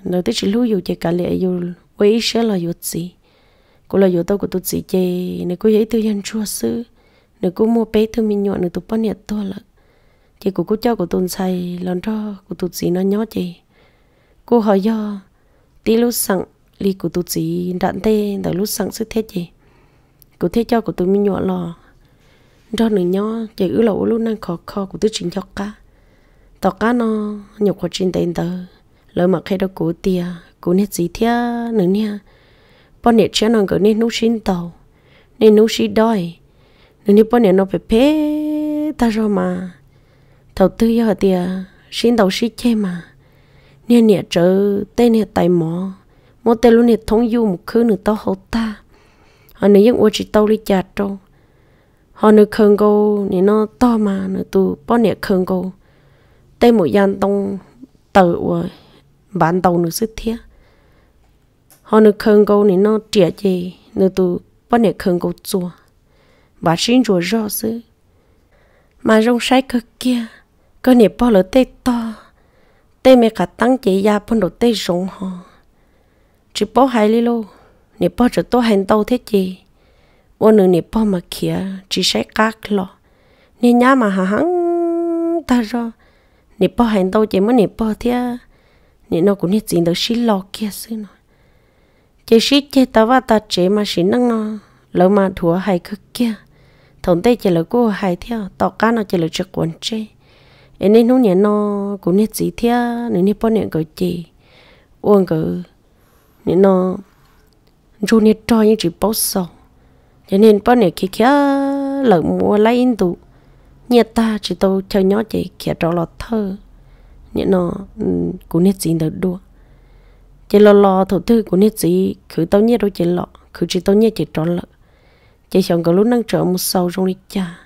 S1: nửa tới chỉ lưu dù chơi cả lệ dù quấy sẽ là dù gì cô là dù tao của tụt gì chơi nửa cô dễ tư nhân chua sư nửa cô mua bé thương mình nhọn nửa tụt bao nhiêu tôi là chị của cô cho của tôi xài lần đó của tụt gì nó nhó chị cô hỏi do tí lúc sẵn li của tụt gì đạn tê đã lúc sẵn sức thế chị cô thế cho của tôi mình nhọn lò đó nửa nhó chị ứ lẩu lúc năng khó khó của tôi chính cho cả tao cá nó nhục của trên tên tờ lỡ mà khi đó cú tia cú nét gì thia nữa nha bọn nét chén nó cứ nét nút xin tàu nét nút xin đòi nên nét bọn nét nó phải phê ta rồi mà tàu tư giờ tia xin tàu xin che mà nét nét trở tên nét tài mỏ mỗi tên luôn nét thông du một khứ nữa tao hậu ta họ nửa những ô chỉ tàu đi chặt đâu họ nửa khương cô nè nó to mà nửa tụ bọn nét khương cô tay một gian tông tự ờ, bán tàu nữa sức thiết họ nữa khương câu này nó trẻ gì nữa tụ bắt này khương câu chua bà xin rùa rõ sư mà rong sai cơ kia cơ này bao lỡ tay to tay mẹ cả tăng chế ya phân đồ tay rong họ chỉ bao hai lý lô nè bao trở tôi hành tàu thế gì ôn nữa nè bao mà kia chỉ sai các lọ nè nhà mà hà hăng ta rồi nè bỏ hành đâu chỉ mới nè bỏ thế nè nó cũng nè gì đâu xí lo kia xí nó chỉ xí chơi tao và ta chỉ mà xí năng nó lỡ mà thua hay cứ kia thằng tây chỉ là cô hay theo tao cá nó chỉ là chỉ quần chơi em nên hôm nay nó cũng nè chỉ theo nè nè bỏ nè cái gì uống cái nè nó dù nè trôi nhưng chỉ bao sầu cho nên bỏ nè kia kia lỡ mua lấy in tụ nhà ta chỉ tôi chơi nhỏ chị kia trò lọt thơ nhẹ nó ừ, cũng nét gì được đua chị lo lo thủ thư của nét gì cứ tao nhớ đôi chị lọ cứ chỉ tao nhớ chị trò lợ chị chọn có lúc năng trở một sâu trong đi cha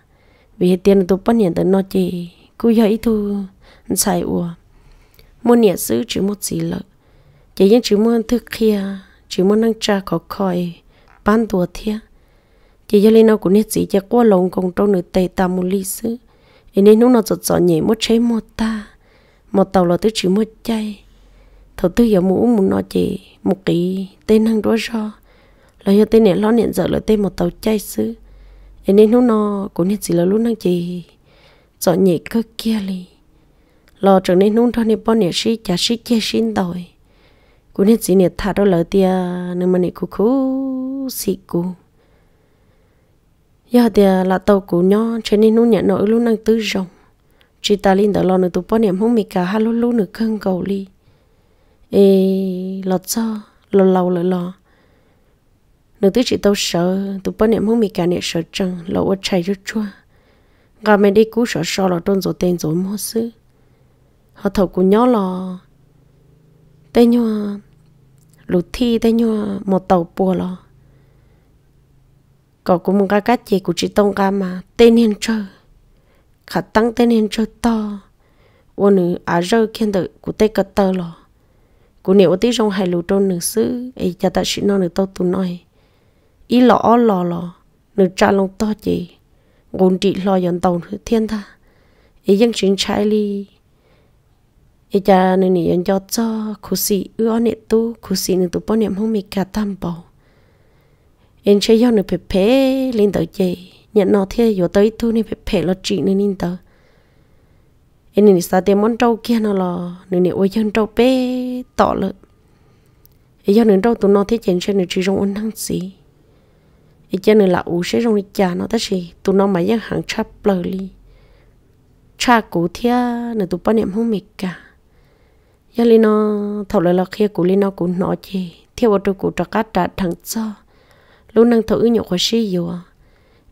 S1: vì hết tiền tôi bắt nhận tới nó chị cứ giờ thu xài ủa muốn nhẹ giữ chỉ một gì lợ chị những chỉ muốn thức kia chỉ muốn năng tra khó coi bán tuổi thiệt chỉ cho lên nó cũng nhất gì cho qua lòng công trong nửa tệ ta một ly sứ nên nó nó giọt giọt nhảy một cháy một ta một tàu là tới chỉ một chay thầu tư giờ mũ muốn nó chỉ một cái tên năng đó cho là do tên này lo niệm giờ là tên một tàu chay sứ nên nó nó cũng nhất gì là luôn năng chỉ giọt nhảy cơ kia li lo trở nên nung thôi nên bọn nhảy sĩ chả sĩ chơi xin đòi cũng nhất gì niệm thà đó là tia nên mà nhảy cú cú xị cú giờ thì là tàu cũ nhỏ cho nên nó nhận nổi lúc năng tư rồng chị ta linh đã lo nữa tụi bọn niệm không mì cả hai lúc lúc nửa cân cầu ly. ê lọt sao lọt lâu lọt lọt nửa tư chị tàu sợ tụi bọn niệm không mì cả niệm sợ chẳng lọt ở chạy rất chua gà mẹ đi cú sợ sợ lọt trôn rồi tên rồi mua sư họ thầu cũ nhỏ lọ tên nhau lụt thi tên nhau một tàu bùa lọ có cũng một cái cách gì của chị tông cá mà tên hiền chơi khả tăng tên hiền chơi to ô nữ à rơi khen tự của tê cật tơ lò của nếu tí trong hai lũ trôn nữ xứ ấy cha ta sĩ non nữ tâu tụ nói ý lọ lò lò nữ cha lông to chị gồn trị lo dọn tàu nữ thiên tha ấy dân chính trái ly ấy cha nữ nữ dân cho cho khu sĩ ưa nệ tu khu sĩ nữ tu bao niệm không mì cả tam bảo em chơi nhau nữa phê lên tới chị nhận nó thế rồi tới tu nên phê lo chị nên nên tới em nên sao tiền món trâu kia nó lo nên nên ôi chân trâu bé tỏ lợ em do nên trâu tụi nó thế chuyện chơi nên chỉ trong ôn năng gì em chơi nên là u sẽ trong đi chả nó tất gì tụi nó mà giang hàng cha lờ li cha cũ thia nên tụi bao niệm không mệt cả giờ li nó thầu lời là kia cũ li nó cũ nó chê theo bọn tụi cũ trạc cá trả thằng cho lúc năng thấu nhậu quá xí vô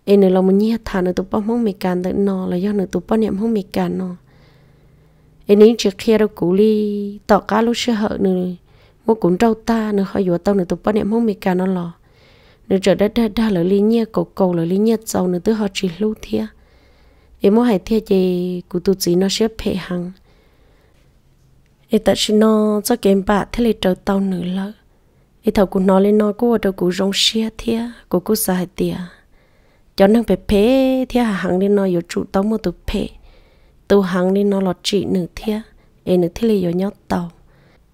S1: em nữa lòng mình nhét thà nữa tụi bao mong mì càn tự nó là do nữa tụi bao niệm mong mì càn nó em nín chưa kia đâu cũ đi tỏ cá lúc xưa hở nữa mua cũng trâu ta nữa khỏi vô tao nữa tụi bao niệm mong mì càn nó lò nữa trở đất đất đa lỡ lý nhia cầu cầu lỡ lý nhia giàu nữa tứ họ chỉ lưu thia em mua hải thia gì cụ tụi gì nó sẽ phê hàng em tại sao nó cho kém bạc thế lại trở tao nữa lỡ ít thầu cũng nói lên nó cũng ở đâu cũng rong xia thia cũng cũng sai tia cho nên phải phê thia hàng lên nó yếu trụ tao một tụ phê tụ hàng lên nó lọt trị nữ thia ấy nữ thia là nhót tàu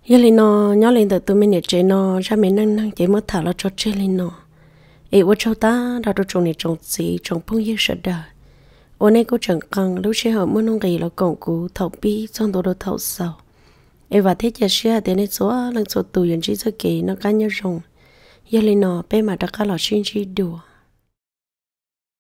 S1: giờ lên nó nhót lên tụ mình để chơi nó ra mình năng năng chỉ mất thảo là cho chơi lên nó ấy ở chỗ ta đã được trồng này trồng gì trồng phong yêu sợ đời ở này cũng chẳng cần lúc chơi họ muốn nông gì là còn cũ thầu bi trong đồ đồ thầu sầu em và thế giờ xưa đến nên số ờ, lần số tù yên chỉ số kỹ nó cá nhau rồng giờ lên nó bé mà đã cá lọ xuyên chi đùa